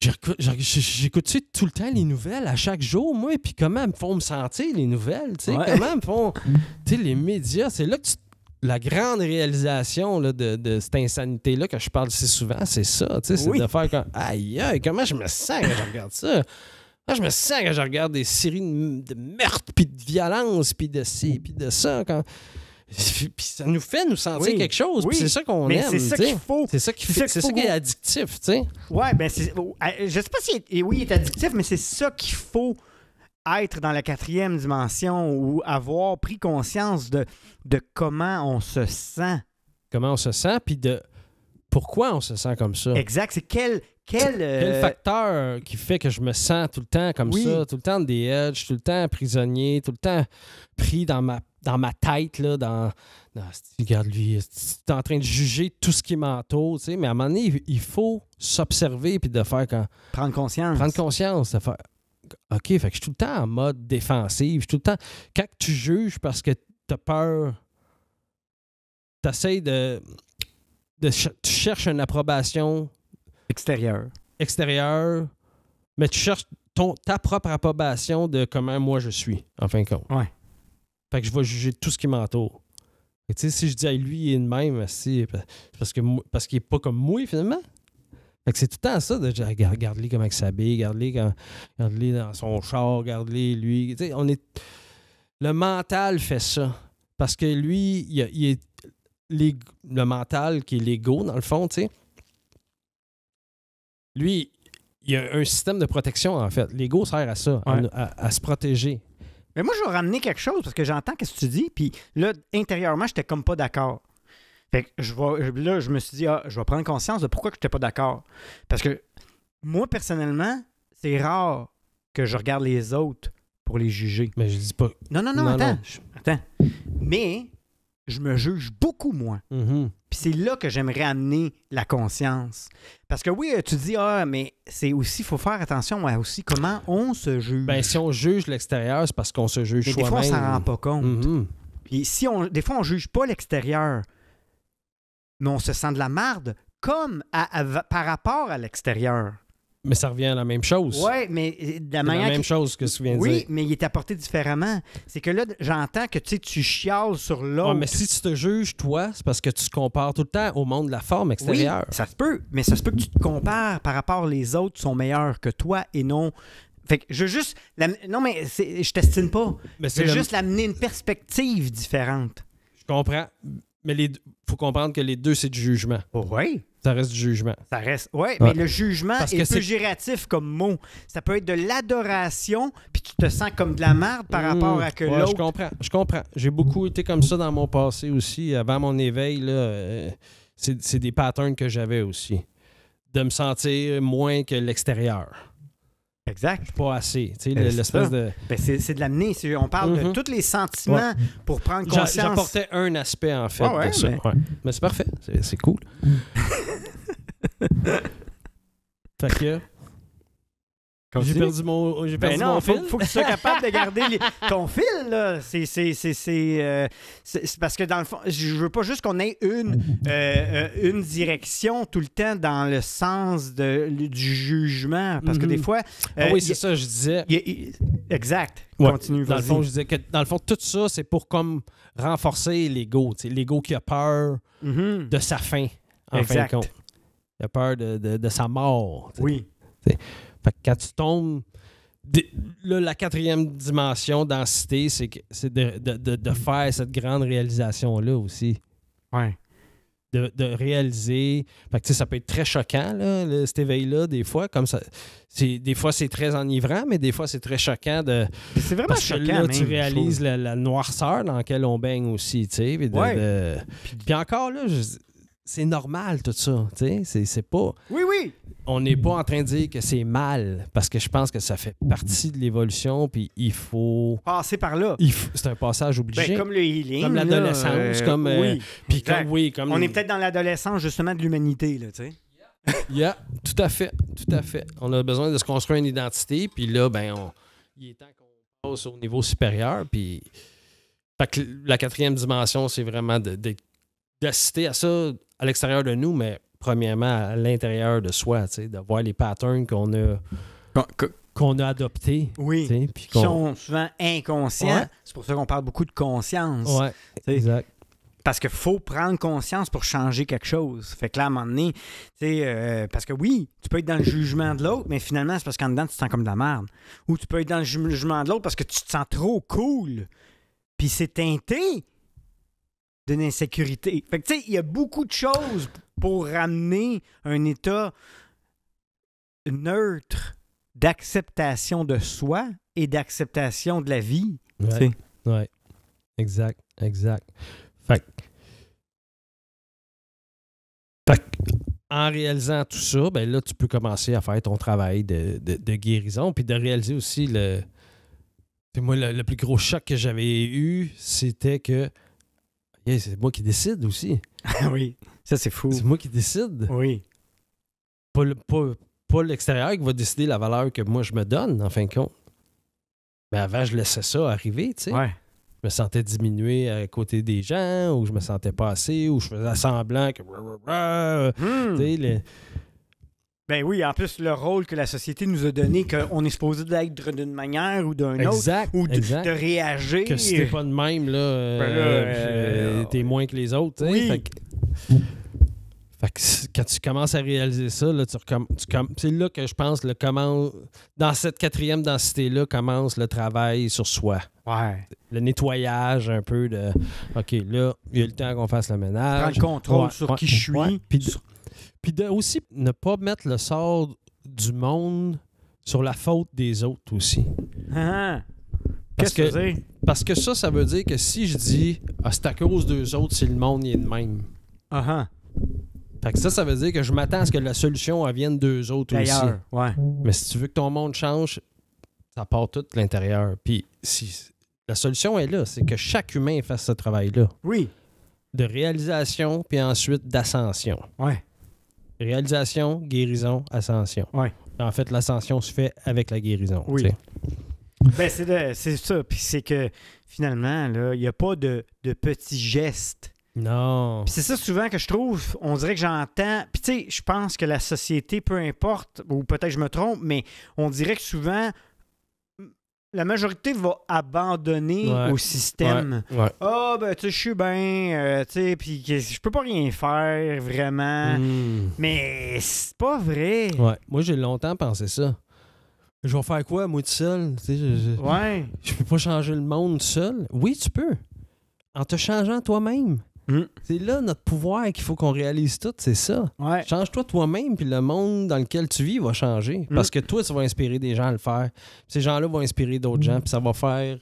J'écoute tout le temps les nouvelles à chaque jour, moi, et puis comment elles me font me sentir les nouvelles, tu sais, comment me font. Tu sais, les médias, c'est là que La grande réalisation de, cette insanité-là que je parle si souvent, c'est ça, tu sais, c'est de faire comme aïe, comment je me sens quand je regarde ça. je me sens quand je regarde des séries de, de meurtre, puis de violence, puis de ci, puis de ça. Puis ça nous fait nous sentir quelque chose. Oui. C'est ça qu'on aime. C'est ça qu'il faut. C'est ça qui est addictif, tu sais. Ouais, ben oh, ah, Je sais pas si. Et eh oui, il est addictif, mais c'est ça qu'il faut être dans la quatrième dimension ou avoir pris conscience de, de comment on se sent. Comment on se sent, puis de pourquoi on se sent comme ça. Exact. C'est quel, quel, euh, facteur qui fait que je me sens tout le temps comme ça, tout le temps des edge, tout le temps prisonnier, tout le temps pris dans ma dans ma tête, là, dans. regarde, lui, tu en train de juger tout ce qui m'entoure, tu sais, mais à un moment donné, il faut s'observer puis de faire quand. Prendre conscience. Prendre conscience, de faire. OK, fait que je suis tout le temps en mode défensif. Je tout le temps. Quand tu juges parce que t'as peur, t'essayes de. de tu cherches une approbation. Extérieure. Extérieure, mais tu cherches ton, ta propre approbation de comment moi je suis, en fin de compte. Ouais. Fait que je vais juger tout ce qui m'entoure. si je dis à lui, il est de même, c'est parce que parce qu'il n'est pas comme moi, finalement. Fait que c'est tout le temps ça, de dire, regarde-les comment il s'habille, regarde-les dans son char, regarde-les lui. on est... Le mental fait ça. Parce que lui, il, est le mental qui est l'ego, dans le fond, Lui, il y a un système de protection, en fait. L'ego sert à ça, à, se protéger. Mais moi, je vais ramener quelque chose parce que j'entends ce que tu dis, puis là, intérieurement, j'étais comme pas d'accord. Fait que je vois là, je me suis dit, ah, je vais prendre conscience de pourquoi je n'étais pas d'accord. Parce que moi, personnellement, c'est rare que je regarde les autres pour les juger. Mais je dis pas. Non, non, non, attends. Attends. Mais je me juge beaucoup moins. Mm-hmm c'est là que j'aimerais amener la conscience. Parce que oui, euh, tu dis, ah, mais c'est aussi, il faut faire attention aussi comment on se juge. Ben, si on juge l'extérieur, c'est parce qu'on se juge soi-même. Des fois, on s'en rend pas compte. Mm-hmm. si on, des fois, on juge pas l'extérieur, mais on se sent de la marde comme par rapport à l'extérieur. Mais ça revient à la même chose. Oui, mais euh, de la même chose que Oui, mais il est apporté différemment. C'est que là, j'entends que tu tu chiales sur l'autre. mais si tu te juges, toi, c'est parce que tu te compares tout le temps au monde de la forme extérieure. Oui, ça se peut, mais ça se peut que tu te compares par rapport les autres qui sont meilleurs que toi et non fait que je veux juste. Non, mais je t'estime pas. Mais je veux juste l'amener une perspective différente. Je comprends. Mais il faut comprendre que les deux, c'est du jugement. Oh, oui. Ça reste du jugement. Ça reste. Oui, mais le jugement est, plus comme mot. Ça peut être de l'adoration, puis tu te sens comme de la merde par mmh, rapport à que l'autre. Je comprends. Je comprends. J'ai beaucoup été comme ça dans mon passé aussi. Avant mon éveil, euh, c'est des patterns que j'avais aussi. De me sentir moins que l'extérieur. Exact. pas assez. Tu ben, l'espèce de. Ben c'est de l'amener. On parle de mhm. tous les sentiments pour prendre conscience. J'apportais un aspect, en fait, ah de ça. Mais, c'est parfait. C'est cool. fait j'ai perdu mon, ben fil. Faut, faut que tu sois capable de garder ton fil, là. Euh, c'est, parce que dans le fond, je veux pas juste qu'on ait une, euh, euh, une direction tout le temps dans le sens de, du jugement. Parce que des mm-hmm. fois. Ah oui, c'est ça, je disais. exact. Continue, dans le fond, je disais que dans le fond, tout ça, c'est pour comme renforcer l'ego. L'ego qui a peur mm-hmm. de sa fin, en exact. fin de compte. Il a peur de, de, sa mort. Oui. Fait que quand tu tombes. la quatrième dimension, densité, c'est de, de, de, faire cette grande réalisation-là aussi. Ouais. De, réaliser. Fait que, ça peut être très choquant, là, cet éveil-là, des fois. Comme ça, des fois, c'est très enivrant, mais des fois, c'est très choquant. de C'est vraiment choquant. Que tu réalises la, noirceur dans laquelle on baigne aussi. Puis, puis, encore, là, c'est normal tout ça. C'est pas. Oui, oui on n'est pas en train de dire que c'est mal, parce que je pense que ça fait partie de l'évolution, puis il faut... Passer par là. C'est un passage obligé. Ben, comme le healing. Comme l'adolescence, euh, euh, oui. Puis comme, oui, comme... On est peut-être dans l'adolescence, justement, de l'humanité, là, tu sais. yeah, tout à fait, tout à fait. On a besoin de se construire une identité, puis là, ben, on... il est temps qu'on passe au niveau supérieur, puis... la quatrième dimension, c'est vraiment d'assister à ça à l'extérieur de nous, mais premièrement, à l'intérieur de soi, de voir les patterns qu'on a. qu'on a adoptés. Oui. qui sont souvent inconscients. C'est pour ça qu'on parle beaucoup de conscience. Ouais, exact. Parce qu'il faut prendre conscience pour changer quelque chose. Fait que là, à un moment donné, euh, parce que oui, tu peux être dans le jugement de l'autre, mais finalement, c'est parce qu'en dedans, tu te sens comme de la merde. Ou tu peux être dans le jugement de l'autre parce que tu te sens trop cool. Puis c'est teinté d'une insécurité. tu sais, il y a beaucoup de choses pour ramener un état neutre d'acceptation de soi et d'acceptation de la vie. Oui, exact, exact. Fait en réalisant tout ça, ben là, tu peux commencer à faire ton travail de, guérison, puis de réaliser aussi le. Moi, le plus gros choc que j'avais eu, c'était que c'est moi qui décide aussi. oui, ça c'est fou. C'est moi qui décide. Oui. Pas, l'extérieur qui va décider la valeur que moi je me donne, en fin de compte. Mais avant, je laissais ça arriver, tu sais. Ouais. Je me sentais diminué à côté des gens, ou je me sentais pas assez, ou je faisais semblant que. Hmm. Tu sais, ben oui, en plus, le rôle que la société nous a donné, qu'on est supposé d'être d'une manière ou d'un autre, ou de, réagir. Que si t'es pas de même, là, euh, ben euh, t'es moins que les autres. Oui. fait que... quand tu commences à réaliser ça, là, tu, tu c'est là que je pense le comment dans cette quatrième densité-là commence le travail sur soi. Ouais. Le nettoyage un peu de OK, là, il y a le temps qu'on fasse le ménage. le contrôle sur qui je suis. Puis, puis aussi ne pas mettre le sort du monde sur la faute des autres aussi. Ah, ah. Qu'est-ce que, c'est? parce que ça, ça veut dire que si je dis ah, c'est à cause d'eux autres si le monde y est le même. Ah ah! ça, ça veut dire que je m'attends à ce que la solution vienne d'eux autres aussi. Ouais. Mais si tu veux que ton monde change, ça part tout de l'intérieur. Puis si la solution est là, c'est que chaque humain fasse ce travail-là. Oui. De réalisation, puis ensuite d'ascension. Ouais réalisation, guérison, ascension. Ouais. En fait, l'ascension se fait avec la guérison. Oui. Ben, c'est ça. Puis c'est que finalement, il n'y a pas de, petits gestes. Non. c'est ça souvent que je trouve, on dirait que j'entends, puis tu sais, je pense que la société, peu importe, ou peut-être je me trompe, mais on dirait que souvent, la majorité va abandonner au système. Ah, ben, tu je suis bien, euh, tu sais, puis je peux pas rien faire vraiment. Hmm. Mais c'est pas vrai. Moi, j'ai longtemps pensé ça. Je vais faire quoi, moi, tout seul? Je, je, ouais. Je peux pas changer le monde seul. Oui, tu peux. En te changeant toi-même. Hmm. C'est là notre pouvoir qu'il faut qu'on réalise tout, c'est ça. Change-toi toi-même, puis le monde dans lequel tu vis va changer. Hmm. Parce que toi, ça va inspirer des gens à le faire. ces gens-là vont inspirer d'autres hmm. gens, puis ça va faire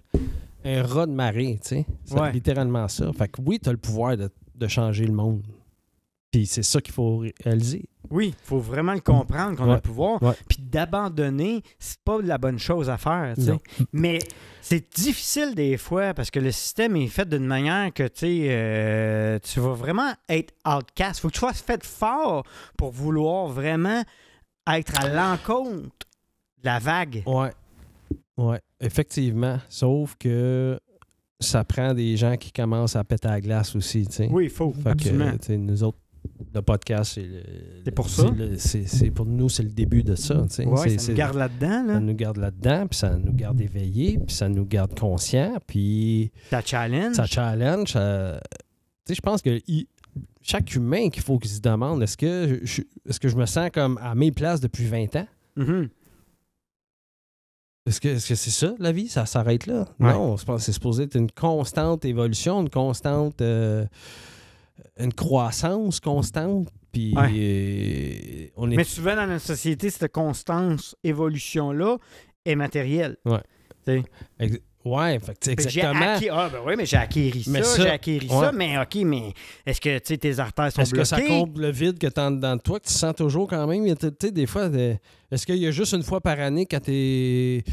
un rat de marée, tu sais. C'est littéralement ça. Fait que oui, tu as le pouvoir de changer le monde. Puis c'est ça qu'il faut réaliser. Oui, il faut vraiment le comprendre qu'on a le pouvoir. Puis d'abandonner, c'est pas la bonne chose à faire. Mais c'est difficile des fois parce que le système est fait d'une manière que euh, tu vas vraiment être outcast. faut que tu sois fait fort pour vouloir vraiment être à l'encontre de la vague. Oui, effectivement. Sauf que ça prend des gens qui commencent à péter à la glace aussi. Oui, il faut. Fait nous autres, le podcast, c'est pour ça. C'est pour nous, c'est le début de ça. ça, nous garde là -dedans, ça nous garde là-dedans. puis ça nous garde éveillés, puis ça nous garde conscients, puis... Ça challenge. Ça challenge. Tu sais, je pense que chaque humain qu'il faut qu'il se demande, est-ce que, je... est que je me sens comme à mes places depuis 20 ans? Mm-hmm. Est-ce que c'est ça, la vie? Ça s'arrête là? Non, c'est supposé être une constante évolution, une constante... Euh, une croissance constante. Puis euh, on est... Mais souvent dans notre société, cette constance, évolution-là est matérielle. Ouais. Ben, exactement. Ah, ben oui, mais j'ai acquis ça, j'ai acquéri ça, mais OK, mais est-ce que tes artères sont est bloquées? Est-ce que ça comble le vide que tu dans toi, que tu sens toujours quand même? Tu sais, des fois, euh, est-ce qu'il y a juste une fois par année quand tu es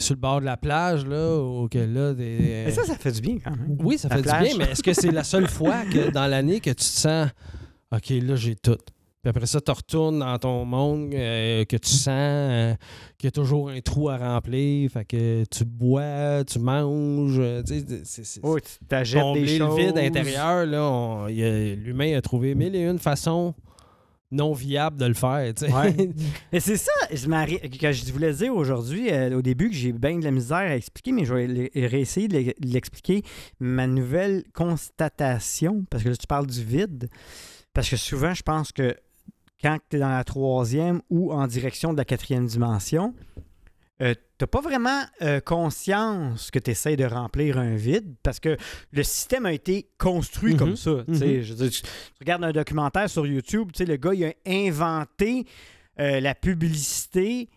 sur le bord de la plage, là, ou là... Des... Mais ça, ça fait du bien quand même. Oui, ça fait du bien, mais est-ce que c'est la seule fois que dans l'année que tu te sens, OK, là, j'ai tout. Puis après ça, tu retournes dans ton monde euh, que tu sens euh, qu'il y a toujours un trou à remplir. Fait que tu bois, tu manges. Euh, tu sais, des choses. le vide intérieur. L'humain a trouvé mille et une façons non viable de le faire. Ouais. mais c'est ça je que je voulais dire aujourd'hui, euh, au début, que j'ai bien de la misère à expliquer, mais je vais réessayer de l'expliquer. Ma nouvelle constatation, parce que là, tu parles du vide, parce que souvent, je pense que quand tu es dans la troisième ou en direction de la quatrième dimension, euh, tu n'as pas vraiment euh, conscience que tu essaies de remplir un vide parce que le système a été construit comme mm-hmm. ça. tu mm-hmm. regardes regarde un documentaire sur YouTube, le gars il a inventé euh, la publicité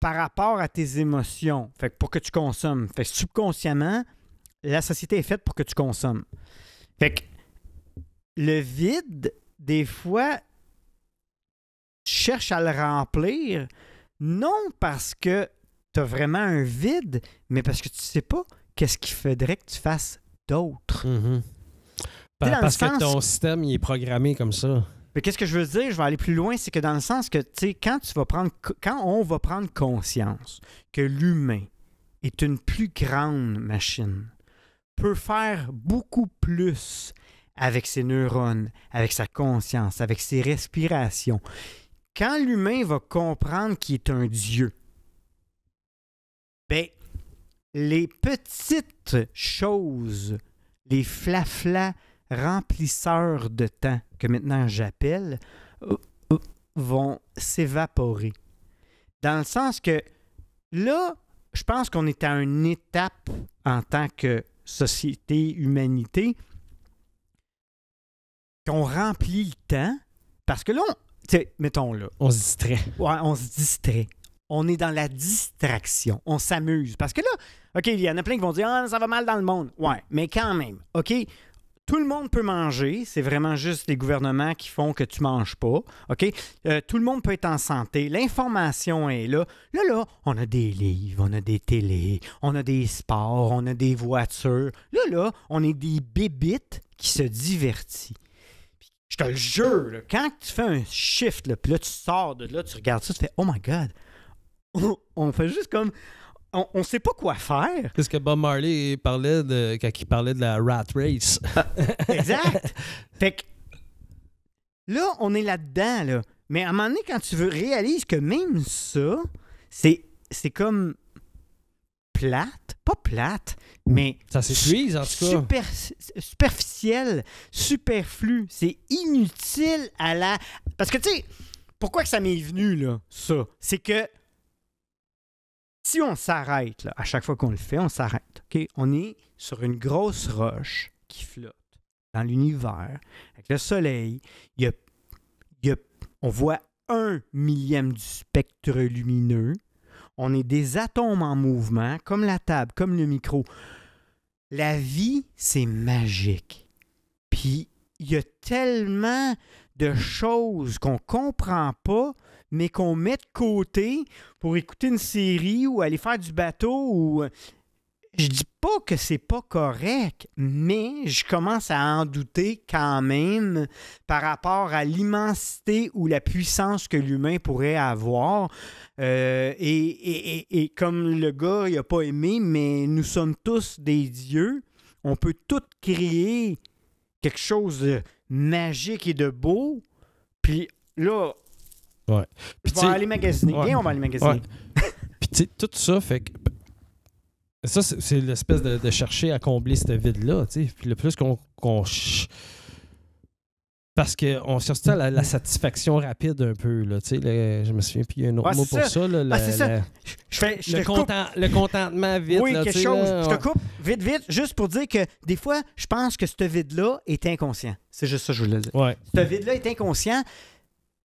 par rapport à tes émotions, fait pour que tu consommes. Fait subconsciemment, la société est faite pour que tu consommes. Fait que le vide, des fois, tu cherches à le remplir, non parce que vraiment un vide, mais parce que tu sais pas qu'est-ce qu'il faudrait que tu fasses d'autre. Mm-hmm. Parce que ton système, il est programmé comme ça. Mais qu'est-ce que je veux dire? Je vais aller plus loin, c'est que dans le sens que, tu sais, quand tu vas prendre, quand on va prendre conscience que l'humain est une plus grande machine, peut faire beaucoup plus avec ses neurones, avec sa conscience, avec ses respirations. Quand l'humain va comprendre qu'il est un Dieu, ben, les petites choses, les flaflas remplisseurs de temps que maintenant j'appelle, euh, euh, vont s'évaporer. Dans le sens que là, je pense qu'on est à une étape en tant que société, humanité, qu'on remplit le temps, parce que là, on, mettons là. On se distrait. Ouais, on se distrait on est dans la distraction, on s'amuse. Parce que là, OK, il y en a plein qui vont dire Ah, ça va mal dans le monde. Ouais, mais quand même, OK, tout le monde peut manger, c'est vraiment juste les gouvernements qui font que tu manges pas, OK? Euh, tout le monde peut être en santé, l'information est là. Là, là, on a des livres, on a des télés, on a des sports, on a des voitures. Là, là, on est des bébites qui se divertissent. Je te le jure, quand tu fais un shift, puis là, tu sors de là, tu regardes ça, tu fais « Oh my God! » on fait juste comme on, sait pas quoi faire. quest ce que Bob Marley parlait de quand il parlait de la rat race. Ah, exact. Fait que là, on est là-dedans, là. Mais à un moment donné, quand tu veux, réalises que même ça, c'est, c'est comme plate, pas plate, mais. Ça s'épuise, en tout cas. superficiel, superflu. C'est inutile à la. Parce que, tu sais, pourquoi que ça m'est venu, là, ça? C'est que si on s'arrête, à chaque fois qu'on le fait, on s'arrête. On est sur une grosse roche qui flotte dans l'univers, avec le soleil. on voit un millième du spectre lumineux. On est des atomes en mouvement, comme la table, comme le micro. La vie, c'est magique. Puis, il y a tellement de choses qu'on ne comprend pas mais qu'on met de côté pour écouter une série ou aller faire du bateau ou euh, je dis pas que c'est pas correct, mais je commence à en douter quand même par rapport à l'immensité ou la puissance que l'humain pourrait avoir. Euh, et, comme le gars, il a pas aimé, mais nous sommes tous des dieux. On peut tout créer quelque chose de magique et de beau. Puis là, on va aller magasiner. Bien, on va aller magasiner. Puis, tu sais, tout ça fait que. Ça, c'est l'espèce de, chercher à combler ce vide-là. Puis le plus qu'on. Parce qu'on cherche ça, la, satisfaction rapide un peu. Là, je me souviens, puis il y a un autre ah, mot pour ça. là, ah, je fais, le, content, le contentement vite. Oui, quelque chose. je te coupe vite, vite, juste pour dire que des fois, je pense que ce vide-là est inconscient. C'est juste ça que je voulais dire. Ce vide-là est inconscient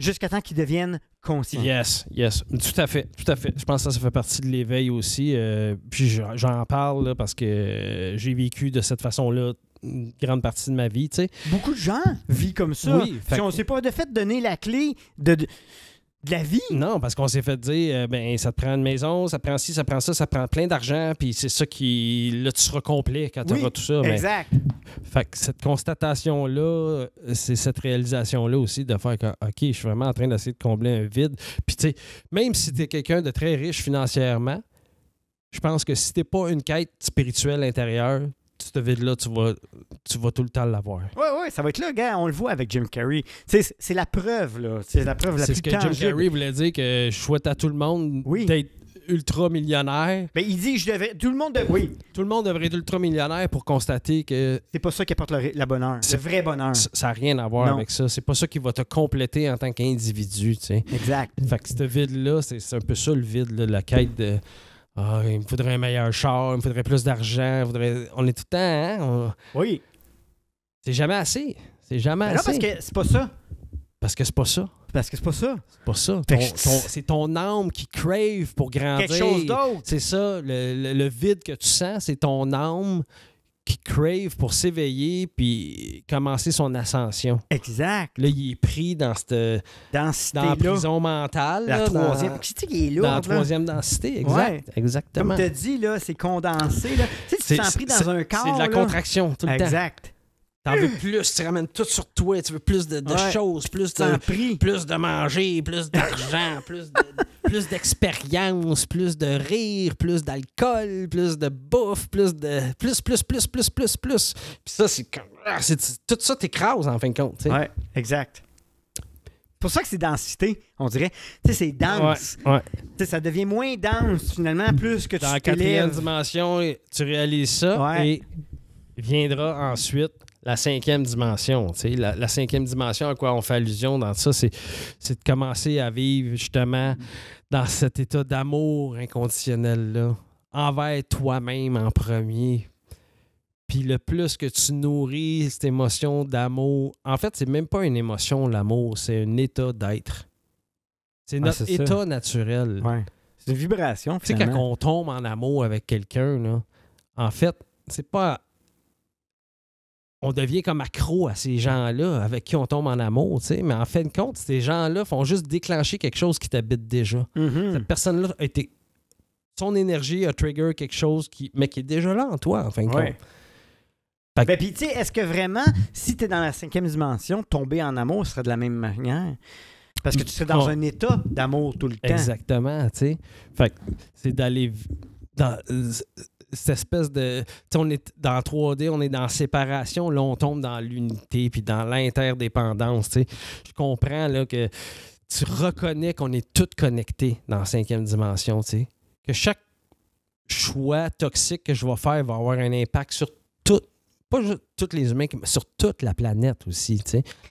jusqu'à temps qu'ils deviennent conscients. Yes, yes. Tout à fait, tout à fait. Je pense que ça, ça fait partie de l'éveil aussi. Euh, puis j'en parle parce que j'ai vécu de cette façon-là une grande partie de ma vie, tu sais. Beaucoup de gens vivent comme ça. Oui, on ne s'est pas de fait donner la clé de de la vie. Non, parce qu'on s'est fait dire, euh, ben, ça te prend une maison, ça te prend ci, ça te prend ça, ça te prend plein d'argent, puis c'est ça qui. Là, tu seras complet quand tu auras tout ça. Exact. Fait que cette constatation-là, c'est cette réalisation-là aussi de faire que, OK, je suis vraiment en train d'essayer de combler un vide. Puis, tu sais, même si tu es quelqu'un de très riche financièrement, je pense que si tu pas une quête spirituelle intérieure, ce vide-là, tu vas, tu vas tout le temps l'avoir. Oui, oui, ça va être là, gars. On le voit avec Jim Carrey. C'est, la preuve, là. C'est la preuve la plus C'est ce que Jim Carrey voulait dire que je souhaite à tout le monde d'être ultra millionnaire. Mais il dit je tout le monde Tout le monde devrait être ultra millionnaire pour constater que c'est pas ça qui apporte le, la bonheur, c'est vrai bonheur. Ça n'a rien à voir avec ça, c'est pas ça qui va te compléter en tant qu'individu, tu sais. Exact. Fait que ce vide là, c'est, un peu ça le vide la quête de ah, il me faudrait un meilleur char, il me faudrait plus d'argent, on est tout le temps, hein? Oui. C'est jamais assez. C'est jamais assez non, parce que c'est pas ça. Parce que c'est pas ça. Parce que c'est pas ça. C'est pas ça. c'est ton âme qui crave pour grandir. Quelque chose d'autre. C'est ça. le, vide que tu sens, c'est ton âme qui crave pour s'éveiller puis commencer son ascension. Exact. Là, il est pris dans cette densité dans la prison mentale. La troisième. tu sais est lourd, dans la troisième densité, exact. Exactement. Comme tu as dit, là, c'est condensé. Là. Tu sais, tu t'en pris dans un corps. C'est de la contraction tout le temps. Exact. T'en veux plus, tu ramènes tout sur toi, tu veux plus de, choses, plus de, prix. plus de manger, plus d'argent, plus de, plus d'expérience, plus de rire, plus d'alcool, plus de bouffe, plus de plus plus plus plus plus plus. Puis ça c'est comme ah, tout ça t'écrase en fin de compte, tu Ouais, exact. C'est pour ça que c'est densité, on dirait. Tu sais, c'est dense. ça devient moins dense finalement plus que tu Dans la quatrième dimension, tu réalises ça et viendra ensuite la cinquième dimension. tu La, la, cinquième dimension à quoi on fait allusion dans ça, c'est de commencer à vivre justement dans cet état d'amour inconditionnel-là, envers toi-même en premier. Puis le plus que tu nourris cette émotion d'amour, en fait, c'est même pas une émotion, l'amour, c'est un état d'être. C'est notre état naturel. C'est une vibration. Tu sais, quand on tombe en amour avec quelqu'un, en fait, c'est pas on devient comme accro à ces gens-là avec qui on tombe en amour, tu sais. Mais en fin de compte, ces gens-là font juste déclencher quelque chose qui t'habite déjà. Mm-hmm. Cette personne-là a été. Son énergie a trigger quelque chose qui. Mais qui est déjà là en toi, en fin de compte. Ben, puis, tu sais, est-ce que vraiment, si t'es dans la cinquième dimension, tomber en amour serait de la même manière? Parce que tu serais dans un état d'amour tout le temps. Exactement, tu sais. Fait c'est d'aller. Dans cette espèce de. on est dans 3D, on est dans séparation, là, on tombe dans l'unité puis dans l'interdépendance. Je comprends là, que tu reconnais qu'on est tous connectés dans la cinquième dimension, sais. que chaque choix toxique que je vais faire va avoir un impact sur tout, pas juste tous les humains, mais sur toute la planète aussi.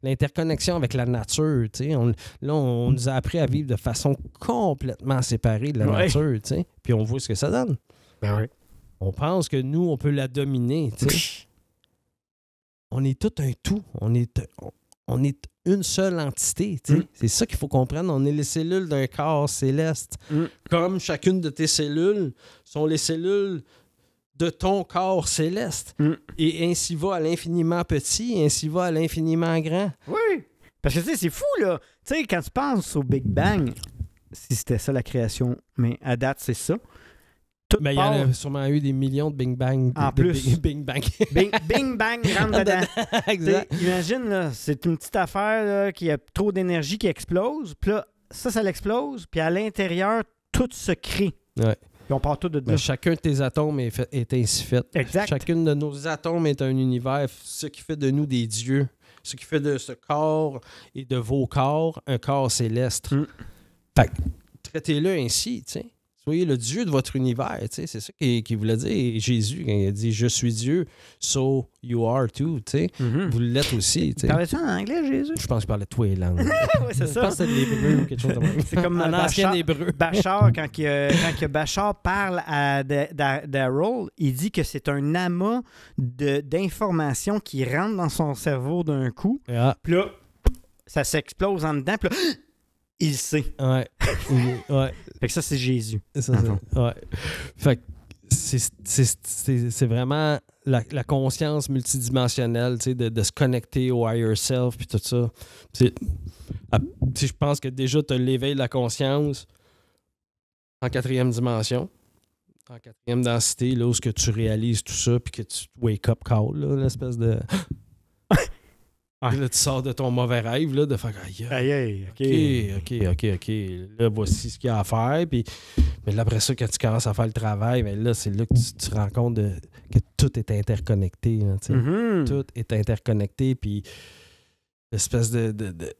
L'interconnexion avec la nature, on, là, on nous a appris à vivre de façon complètement séparée de la nature, nature, sais. puis on voit ce que ça donne. Ben oui on pense que nous, on peut la dominer. on est tout un tout. On est, on est une seule entité. Mm. C'est ça qu'il faut comprendre. On est les cellules d'un corps céleste. Mm. Comme chacune de tes cellules sont les cellules de ton corps céleste. Mm. Et ainsi va à l'infiniment petit, ainsi va à l'infiniment grand. Oui. Parce que, c'est fou, là. Tu quand tu penses au Big Bang, si c'était ça la création, mais à date, c'est ça. Mais il y en a sûrement eu des millions de Bing Bang. En plus. Bing, Bang. bing, Bang rentre exact. Imagine, c'est une petite affaire là, qui a trop d'énergie qui explose. Puis là, ça, ça l'explose. Puis à l'intérieur, tout se crée. on part tout de ben, chacun de tes atomes est, ainsi fait. Exact. Chacune de nos atomes est un univers, ce qui fait de nous des dieux. Ce qui fait de ce corps et de vos corps un corps céleste. Mm. Traitez-le ainsi, tu sais. Soyez le Dieu de votre univers. C'est ça qui vous voulait dire Jésus quand il a dit Je suis Dieu, so you are too. tu sais, mm-hmm. Vous l'êtes aussi. Parlais-tu en anglais, Jésus Je pense qu'il parlait tous les langues. Oui, c'est ça. Je pense que l'hébreu ou quelque chose comme ça. C'est comme un ancien hébreu. Bachar, quand, Bachar parle à Daryl, il dit que c'est un amas d'informations qui rentrent dans son cerveau d'un coup. Ah. Puis là, ça s'explose en dedans. Puis là, il sait. Ouais. Fait ça, c'est Jésus. Fait que c'est vraiment la, conscience multidimensionnelle, de, de, se connecter au higher self, puis tout ça. Je pense que déjà, tu as l'éveil de la conscience en quatrième dimension, en quatrième densité, là où ce que tu réalises tout ça, puis que tu wake up call, l'espèce de Là, tu sors de ton mauvais rêve, là, de faire aïe, aïe, aïe, OK, OK, OK, OK. Là, voici ce qu'il y a à faire. Puis, mais là, après ça, quand tu commences à faire le travail, ben là, c'est là que tu, te rends compte de, que tout est interconnecté. Mm-hmm. Tout est interconnecté. Puis, l'espèce de, de, de,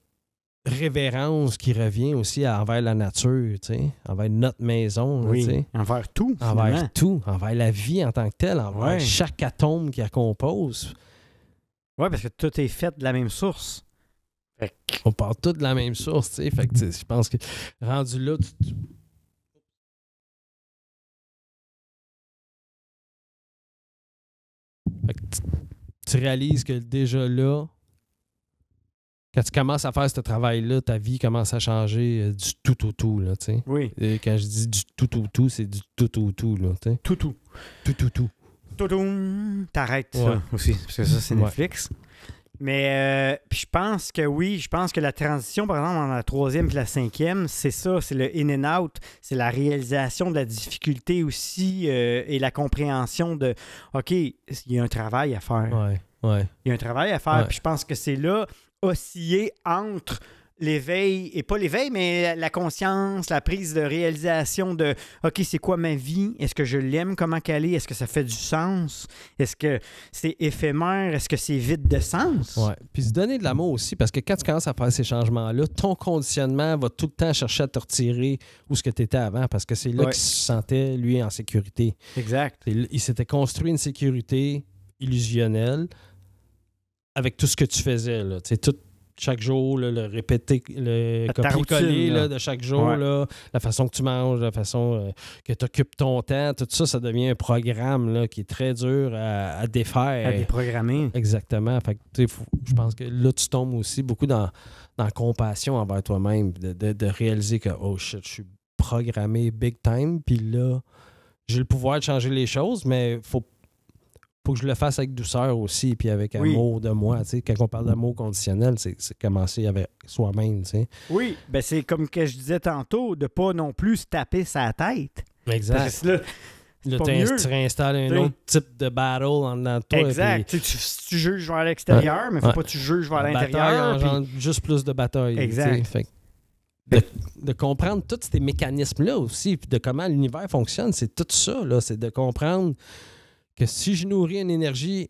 révérence qui revient aussi envers la nature, envers notre maison. Oui. envers tout. Envers tout. Envers la vie en tant que telle, envers chaque atome qui la compose. Oui, parce que tout est fait de la même source. On part tout de la même source, tu je pense que rendu là, tu, réalises que déjà là, quand tu commences à faire ce travail-là, ta vie commence à changer euh, du tout au tout, là, Oui. Et quand je dis du tout au tout, c'est du tout au tout, là, Tout tout. Tout tout tout. T'arrêtes aussi, parce que ça, c'est Netflix. Mais euh, je pense que oui, je pense que la transition, par exemple, dans la troisième et la cinquième, c'est ça, c'est le in and out, c'est la réalisation de la difficulté aussi euh, et la compréhension de, OK, il y a un travail à faire. il y a un travail à faire. Puis je pense que c'est là, osciller entre l'éveil, et pas l'éveil, mais la conscience, la prise de réalisation de OK, c'est quoi ma vie? Est-ce que je l'aime? Comment qu'elle est? Est-ce que ça fait du sens? Est-ce que c'est éphémère? Est-ce que c'est vide de sens? Ouais. Puis se donner de l'amour aussi, parce que quand tu commences à faire ces changements-là, ton conditionnement va tout le temps chercher à te retirer où ce que tu étais avant, parce que c'est là qu'il se sentait, lui, en sécurité. Exact. Il s'était construit une sécurité illusionnelle avec tout ce que tu faisais. Là. Tout, chaque jour, le répéter, le copier-coller de chaque jour, la façon que tu manges, la façon euh, que tu occupes ton temps, tout ça, ça devient un programme qui est très dur à, défaire. À déprogrammer. Exactement. Fait je pense que là, tu tombes aussi beaucoup dans, dans compassion envers toi-même, de, réaliser que, oh je suis programmé big time, puis là, j'ai le pouvoir de changer les choses, mais faut pas faut que je le fasse avec douceur aussi, puis avec amour de moi. quand on parle d'amour conditionnel, c'est commencer avec soi-même. Oui, ben c'est comme que je disais tantôt, de pas non plus se taper sa tête. Exact. Là, tu réinstalles un autre type de battle en dedans de toi. Exact. Puis... Tu, tu, juges vers l'extérieur, il mais faut pas que tu juges vers l'intérieur. Juste plus de bataille. Exact. De, ben de, comprendre tous ces mécanismes-là aussi, puis de comment l'univers fonctionne, c'est tout ça. C'est de comprendre si je nourris une énergie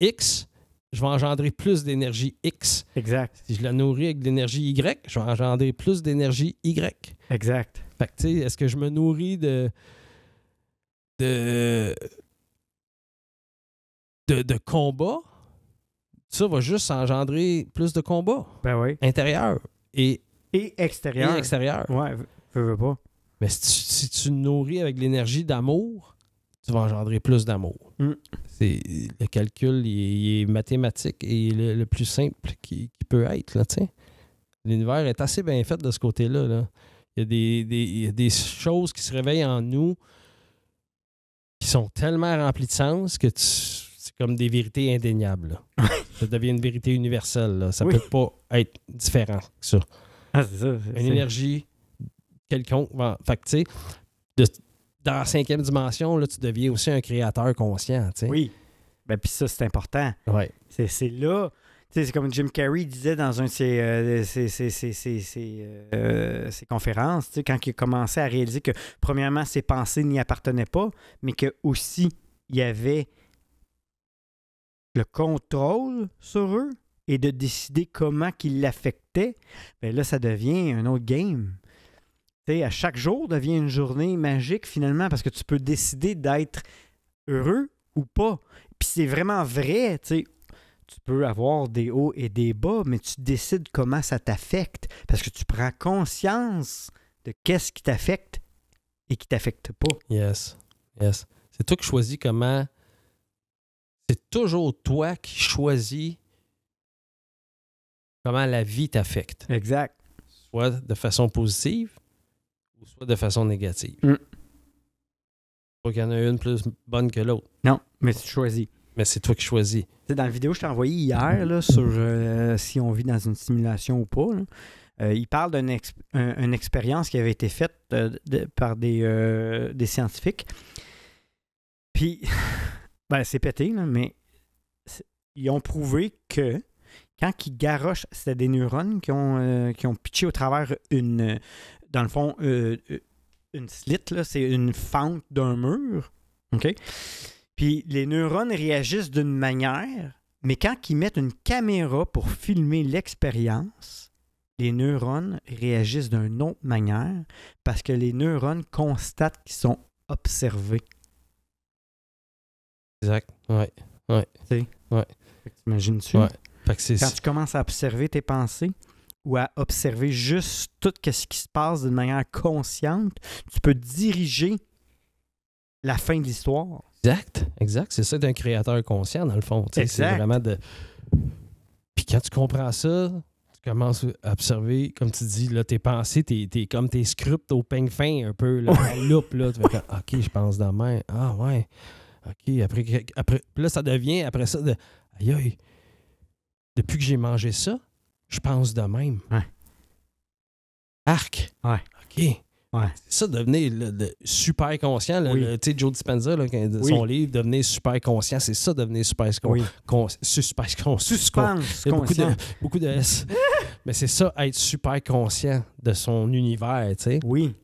X, je vais engendrer plus d'énergie X. Exact. Si je la nourris avec de l'énergie Y, je vais engendrer plus d'énergie Y. Exact. Fait que, tu sais, est-ce que je me nourris de. de. de, combat Ça va juste engendrer plus de combat Ben oui. Intérieur et. Et extérieur. Et extérieur. Ouais, Je veux pas. Mais si tu, si tu nourris avec l'énergie d'amour, tu vas engendrer plus d'amour. Mm. C'est Le calcul, il, est, mathématique et le, plus simple qui, peut être. Là, L'univers est assez bien fait de ce côté-là. Là. Il, y a des, choses qui se réveillent en nous qui sont tellement remplies de sens que c'est comme des vérités indéniables. ça devient une vérité universelle. Ça ne peut pas être différent que ça. Ah, ça une énergie quelconque. Fait que, dans la cinquième dimension, là, tu deviens aussi un créateur conscient. Oui. Ben, puis ça, c'est important. C'est là. C'est comme Jim Carrey disait dans un de ses, conférences, quand il commençait à réaliser que, premièrement, ses pensées n'y appartenaient pas, mais que aussi il y avait le contrôle sur eux et de décider comment qu'ils l'affectaient, ben là, ça devient un autre game à chaque jour devient une journée magique finalement parce que tu peux décider d'être heureux ou pas. Puis c'est vraiment vrai, tu sais. tu peux avoir des hauts et des bas, mais tu décides comment ça t'affecte parce que tu prends conscience de qu'est-ce qui t'affecte et qui t'affecte pas. Yes, yes. C'est toi qui choisis comment. C'est toujours toi qui choisis comment la vie t'affecte. Exact. Soit de façon positive soit de façon négative. Mm. Pas qu'il y en a une plus bonne que l'autre. Non, mais tu choisis. Mais c'est toi qui choisis. dans la vidéo que je t'ai envoyée hier sur euh, si on vit dans une simulation ou pas, euh, il parle d'une expérience qui avait été faite euh, par des, des scientifiques. Puis, ben, c'est pété, là, mais ils ont prouvé que quand ils garochent, c'était des neurones qui ont, qui ont pitché au travers une, dans le fond, euh, euh, une slit, c'est une fente d'un mur. OK? Puis les neurones réagissent d'une manière, mais quand ils mettent une caméra pour filmer l'expérience, les neurones réagissent d'une autre manière parce que les neurones constatent qu'ils sont observés. Exact. Ouais. Ouais. Ouais. tu Ouais. quand tu commences à observer tes pensées, ou à observer juste tout ce qui se passe d'une manière consciente, tu peux diriger la fin de l'histoire. Exact, exact. C'est ça d'un créateur conscient, dans le fond. C'est vraiment de. Puis quand tu comprends ça, tu commences à observer, comme tu dis, là, tes pensées, tes, tes comme tes scripts au ping fin, un peu, la loupe, là. Tu vas OK, je pense dans main. Ah, ouais. OK, après. après... là, ça devient, après ça, de. aïe. Depuis que j'ai mangé ça, je pense de même. Arc. OK. Ouais. Ça, devenir le, super conscient. Oui. Tu Joe Dispenza, son livre, devenir super conscient, c'est ça, devenir super oui. Beaucoup de, beaucoup de S. Mais c'est ça, être super conscient de son univers, tu sais. Oui.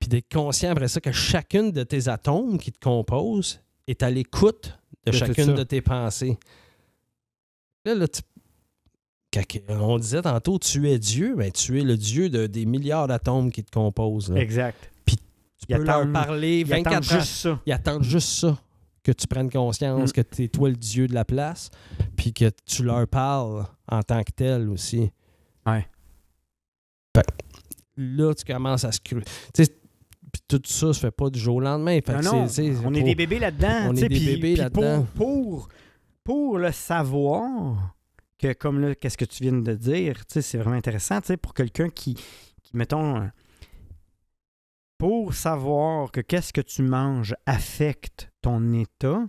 Puis d'être conscient après ça que chacune de tes atomes qui te composent est à l'écoute de, chacune de tes pensées. Là, là on disait tantôt, tu es Dieu, mais tu es le Dieu des milliards d'atomes qui te composent. Exact. Puis tu peux leur parler 24 Juste ça. Ils attendent juste ça. Que tu prennes conscience mm. que tu es toi le Dieu de la place, puis que tu leur parles en tant que tel aussi. Ouais. là, tu commences à se... Tu sais, puis tout ça se fait pas du jour au lendemain. on, est des bébés là-dedans. On est des bébés là-dedans. pour, pour le savoir, que comme là, qu'est-ce que tu viens de dire, c'est vraiment intéressant pour quelqu'un qui, qui, mettons, euh, pour savoir que qu'est-ce que tu manges affecte ton état,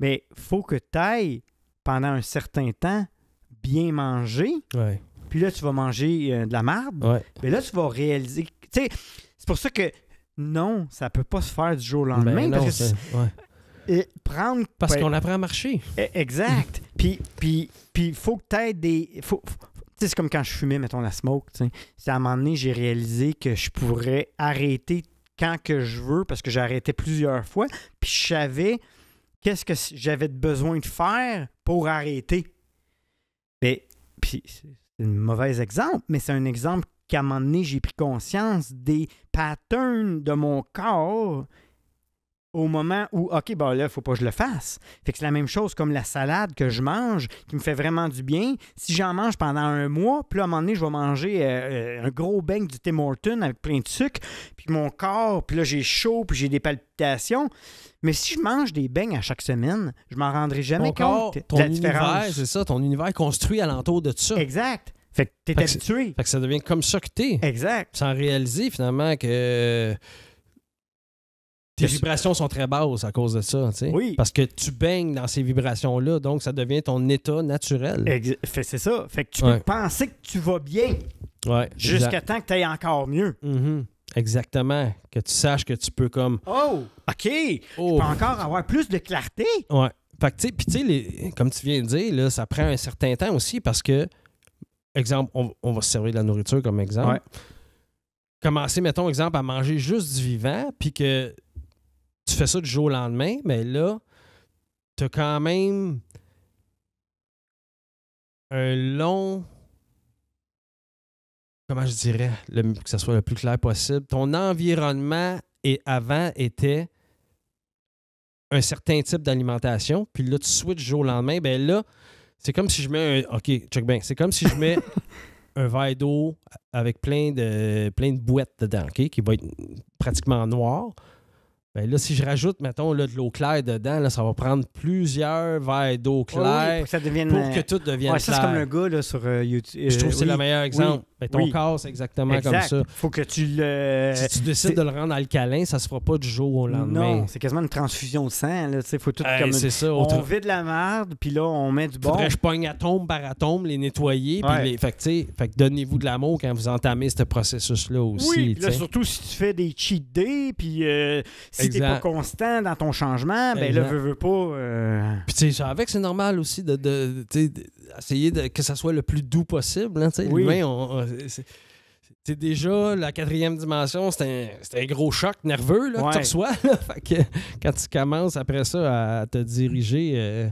mais ben, faut que tu ailles pendant un certain temps bien manger. Puis là, tu vas manger euh, de la marde. Ouais. Mais ben là, tu vas réaliser. Tu sais, c'est pour ça que non, ça peut pas se faire du jour au lendemain. Ben prendre. Parce qu'on apprend à marcher. E-, exact. Mm. puis, puis, puis, faut que t'aies des. Faut, c'est comme quand je fumais, mettons, la smoke. C'est à un moment donné, j'ai réalisé que je pourrais arrêter quand que je veux parce que j'ai arrêté plusieurs fois. Puis je savais qu'est-ce que j'avais besoin de faire pour arrêter. Mais, puis c'est un mauvais exemple, mais c'est un exemple qu'à un moment donné, j'ai pris conscience des patterns de mon corps au moment où, OK, ben là, il ne faut pas que je le fasse. Fait que c'est la même chose comme la salade que je mange, qui me fait vraiment du bien. Si j'en mange pendant un mois, puis à un moment donné, je vais manger euh, euh, un gros beigne du Tim Horton avec plein de sucre, puis mon corps, puis là, j'ai chaud, puis j'ai des palpitations. Mais si je mange des beignes à chaque semaine, je m'en rendrai jamais compte de la univers, C'est ça, ton univers construit alentour de ça. Exact. Fait que t'es habitué. Fait que ça devient comme ça que t'es. Exact. Sans réaliser finalement que tes vibrations sont très basses à cause de ça, tu sais. Oui. Parce que tu baignes dans ces vibrations-là, donc ça devient ton état naturel. c'est ça. Fait que tu peux penser que tu vas bien. Jusqu'à temps que tu ailles encore mieux. Mm-hmm. Exactement. Que tu saches que tu peux comme. Oh! OK! Tu oh. peux encore avoir plus de clarté. Oui. Fait que, tu sais, puis tu sais, comme tu viens de dire, là, ça prend un certain temps aussi parce que, exemple, on, va se servir de la nourriture comme exemple. Ouais. Commencer, mettons, exemple, à manger juste du vivant, puis que tu fais ça du jour au lendemain, mais là, tu as quand même un long. Comment je dirais, que ce soit le plus clair possible. Ton environnement et avant était un certain type d'alimentation, puis là, tu switches du jour au lendemain. Ben là, c'est comme si je mets un. OK, check bien. C'est comme si je mets un verre d'eau avec plein de, plein de boîtes dedans, OK, qui va être pratiquement noir. Ben là, si je rajoute, mettons, de l'eau claire dedans, là, ça va prendre plusieurs verres d'eau claire pour, que tout euh, devienne ouais, ça, C'est comme le gars sur euh, YouTube. je trouve que c'est euh, le meilleur exemple ton corps, c'est exactement comme ça. faut que tu le. Si tu décides de le rendre alcalin, ça se fera pas du jour au lendemain. Non, c'est quasiment une transfusion de sang. Là. faut tout comme On vide la merde, puis là, on met du bon. Faudrait que je pogne atome par atome, les nettoyer. puis Les... Fait que, donnez-vous de l'amour quand vous entamez ce processus-là aussi. surtout si tu fais des cheat days, puis si euh, si t'es pas constant dans ton changement, ben là, veux, veux pas. Euh, puis tu sais, avec, c'est normal aussi de, de, de, que ça soit le plus doux possible. Hein, oui. on, c'est déjà la quatrième dimension, c'est un, gros choc nerveux là, que tu reçois. quand tu commences après ça à te diriger euh,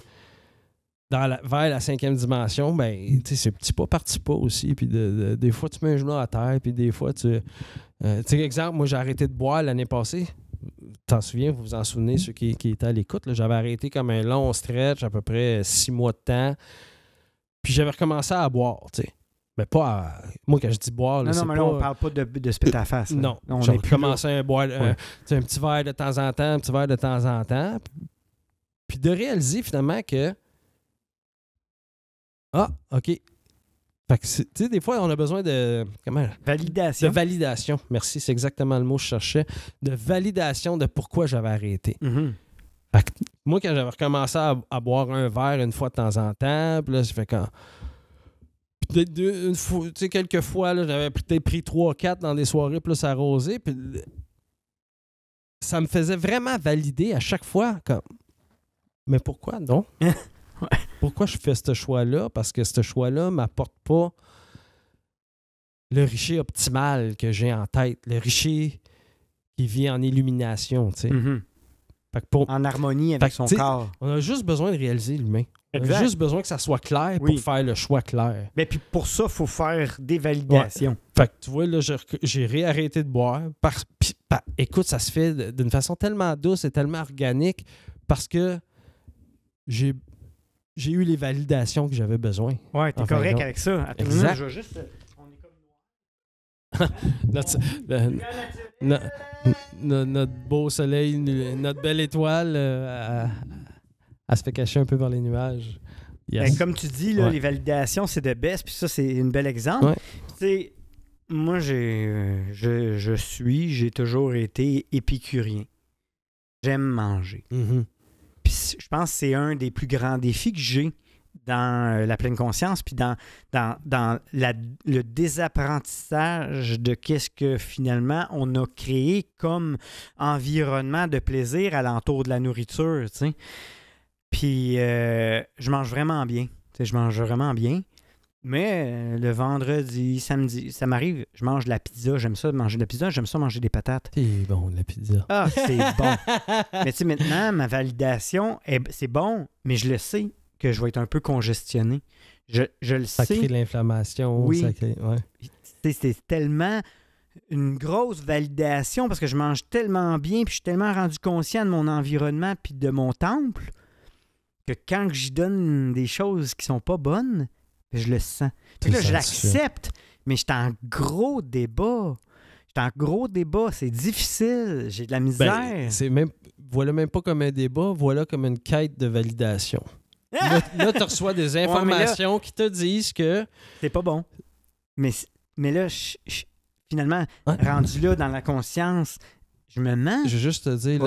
dans la, vers la cinquième dimension, ben, c'est petit pas parti pas aussi. Puis des fois, tu mets un genou à terre, puis des fois, tu. Euh, tu sais, exemple, moi, j'ai arrêté de boire l'année passée. T'en souviens, vous vous en souvenez, ceux qui, qui étaient à l'écoute. J'avais arrêté comme un long stretch, à peu près six mois de temps. Puis j'avais recommencé à boire, tu sais. Mais pas Moi, quand je dis boire, c'est Non, non, mais là, on parle pas de, de Non. On à boire un, petit verre de temps en temps, un petit verre de temps en temps. Puis de réaliser finalement que. Ah, OK. Fait que, tu sais, des fois, on a besoin de. Comment Validation. De validation. Merci, c'est exactement le mot que je cherchais. De validation de pourquoi j'avais arrêté. Mm-hmm. moi, quand j'avais recommencé à, boire un verre une fois de temps en temps, puis là, j'ai fait Quand fois tu sais, quelques fois, j'avais peut-être pris 3 quatre dans des soirées plus arrosées. Puis ça me faisait vraiment valider à chaque fois, comme, mais pourquoi non? Pourquoi je fais ce choix-là? Parce que ce choix-là m'apporte pas le richer optimal que j'ai en tête, le richer qui vit en illumination, tu sais. Mm-hmm. En harmonie avec son corps. On a juste besoin de réaliser l'humain juste besoin que ça soit clair pour faire le choix clair. Mais puis pour ça, il faut faire des validations. Fait que tu vois, là, j'ai réarrêté de boire. parce. écoute, ça se fait d'une façon tellement douce et tellement organique parce que j'ai eu les validations que j'avais besoin. Ouais, t'es correct avec ça. exact. je veux juste. notre, notre, beau soleil, notre belle étoile. Euh, elle se fait cacher un peu dans les nuages. Ben, comme tu dis, les validations, c'est de baisse, puis ça, c'est un bel exemple. moi, j'ai, euh, je, suis, j'ai toujours été épicurien. J'aime manger. Mm-hmm. Puis je pense que c'est un des plus grands défis que j'ai dans euh, la pleine conscience, puis dans, dans, le désapprentissage de qu'est-ce que finalement on a créé comme environnement de plaisir alentour de la nourriture. Tu puis euh, je mange vraiment bien. je mange vraiment bien. Mais euh, le vendredi, samedi, ça m'arrive, je mange de la pizza, j'aime ça manger de la pizza, j'aime ça manger des patates. C'est bon, de la pizza. Ah, c'est bon. mais tu sais, maintenant, ma validation, c'est bon, mais je le sais que je vais être un peu congestionné. Je, je le ça sais. de l'inflammation. Oui. Ça crée, C'est tellement une grosse validation parce que je mange tellement bien puis je suis tellement rendu conscient de mon environnement puis de mon temple quand j'y donne des choses qui sont pas bonnes, je le sens. là, je l'accepte, mais j'étais en gros débat. J'étais en gros débat, c'est difficile, j'ai de la ben, misère. c'est même, voilà même pas comme un débat, voilà comme une quête de validation. Ah! là, tu reçois des informations qui te disent que. C'est pas bon. Mais, mais là, finalement, rendu là dans la conscience, je me mens. Je vais juste te dire,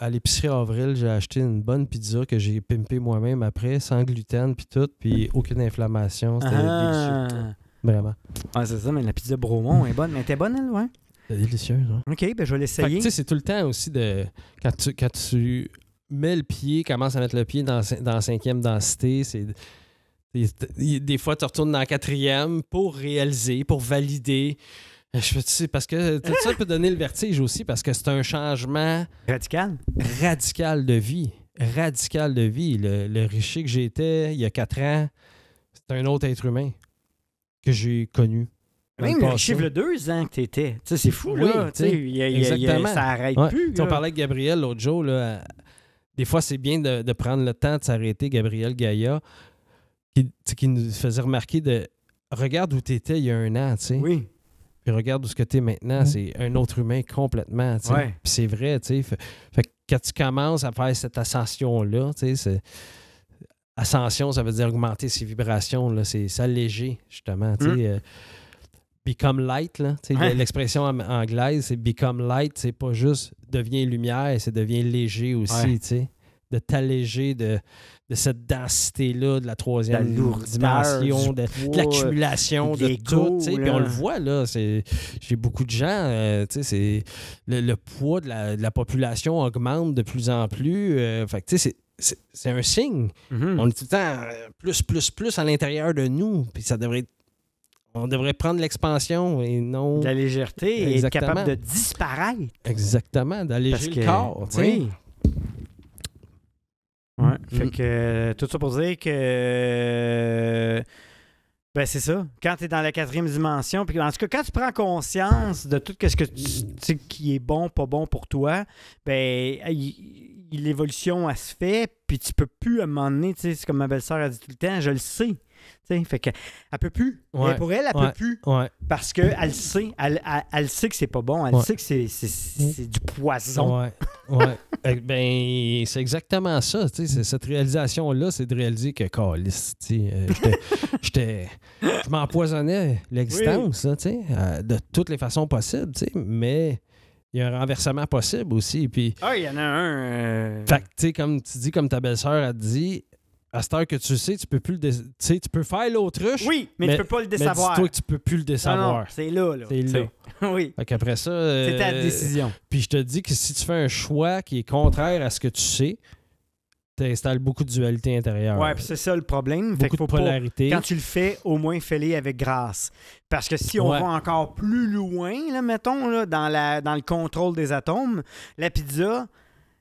à l'épicerie Avril, j'ai acheté une bonne pizza que j'ai pimpée moi-même après, sans gluten, puis tout, puis aucune inflammation. C'était ah. délicieux. Vraiment. Ah, c'est ça, mais la pizza Bromont est bonne. Mais t'es bonne, elle, ouais? C'est délicieux. hein? OK, ben je vais l'essayer. Tu sais, c'est tout le temps aussi de. Quand tu, quand tu mets le pied, commence à mettre le pied dans, dans cinquième densité, c'est. Des fois, tu retournes dans la quatrième pour réaliser, pour valider. Euh, je parce que euh, tout ça peut donner le vertige aussi, parce que c'est un changement. Radical. Radical de vie. Radical de vie. Le, le richer que j'étais il y a quatre ans, c'est un autre être humain que j'ai connu. Même le chiffre de deux ans que tu étais. C'est fou, là. y a, ça arrête plus. On parlait avec Gabriel l'autre jour. Des fois, c'est bien de, prendre le temps de s'arrêter, Gabriel Gaïa, qui, nous faisait remarquer de regarde où tu étais il y a un an. Oui regarde où ce que tu es maintenant, mmh. c'est un autre humain complètement. c'est vrai, tu sais. Fait, que quand tu commences à faire cette ascension-là, tu ascension, ça veut dire augmenter ses vibrations, là, c'est s'alléger, justement, tu sais. Mmh. Euh, become light, l'expression anglaise, c'est become light, c'est pas juste devient lumière, c'est devient léger aussi, tu sais de t'alléger de, cette densité-là, de la troisième dimension, de, l'accumulation, de tout. Puis on le voit, là. J'ai beaucoup de gens. Euh, le, poids de la, population augmente de plus en plus. Euh, fait tu c'est un signe. Mhm. On est tout le temps euh, plus, plus, plus à l'intérieur de nous. Puis ça devrait on devrait prendre l'expansion et non. la légèreté et être capable de disparaître. Exactement, d'alléger le corps. Oui. Fait mm. que euh, tout ça pour dire que. Euh, ben, c'est ça. Quand tu es dans la quatrième dimension, puis en tout cas, quand tu prends conscience de tout ce que tu, qui est bon, pas bon pour toi, ben, l'évolution, elle se fait, puis tu peux plus, à un moment donné, c'est comme ma belle-sœur a dit tout le temps, je le sais. Elle fait que, peut plus. mais pour elle, elle ne peut plus. Parce qu'elle sait. Elle, elle, elle, sait que c'est pas bon. Elle sait que c'est, du poison. ben, c'est exactement ça. C'est, cette réalisation-là, c'est de réaliser que, calice, euh, je m'empoisonnais l'existence euh, de toutes les façons possibles. Mais il y a un renversement possible aussi. ah, il y en a un. Euh, fait comme tu dis, comme ta belle-sœur a dit, à cette heure que tu sais, tu peux plus le tu peux faire l'autruche. Oui, mais, tu peux pas le décevoir. Mais toi que tu peux plus le désavoir. c'est là, là. C'est là. oui. Fait qu'après ça. Euh, c'est ta décision. Puis je te dis que si tu fais un choix qui est contraire à ce que tu sais, tu installes beaucoup de dualité intérieure. Ouais, puis c'est ça le problème. Beaucoup de polarité. quand tu le fais, au moins fais-le avec grâce. Parce que si on va encore plus loin, mettons, dans, la, dans le contrôle des atomes, la pizza,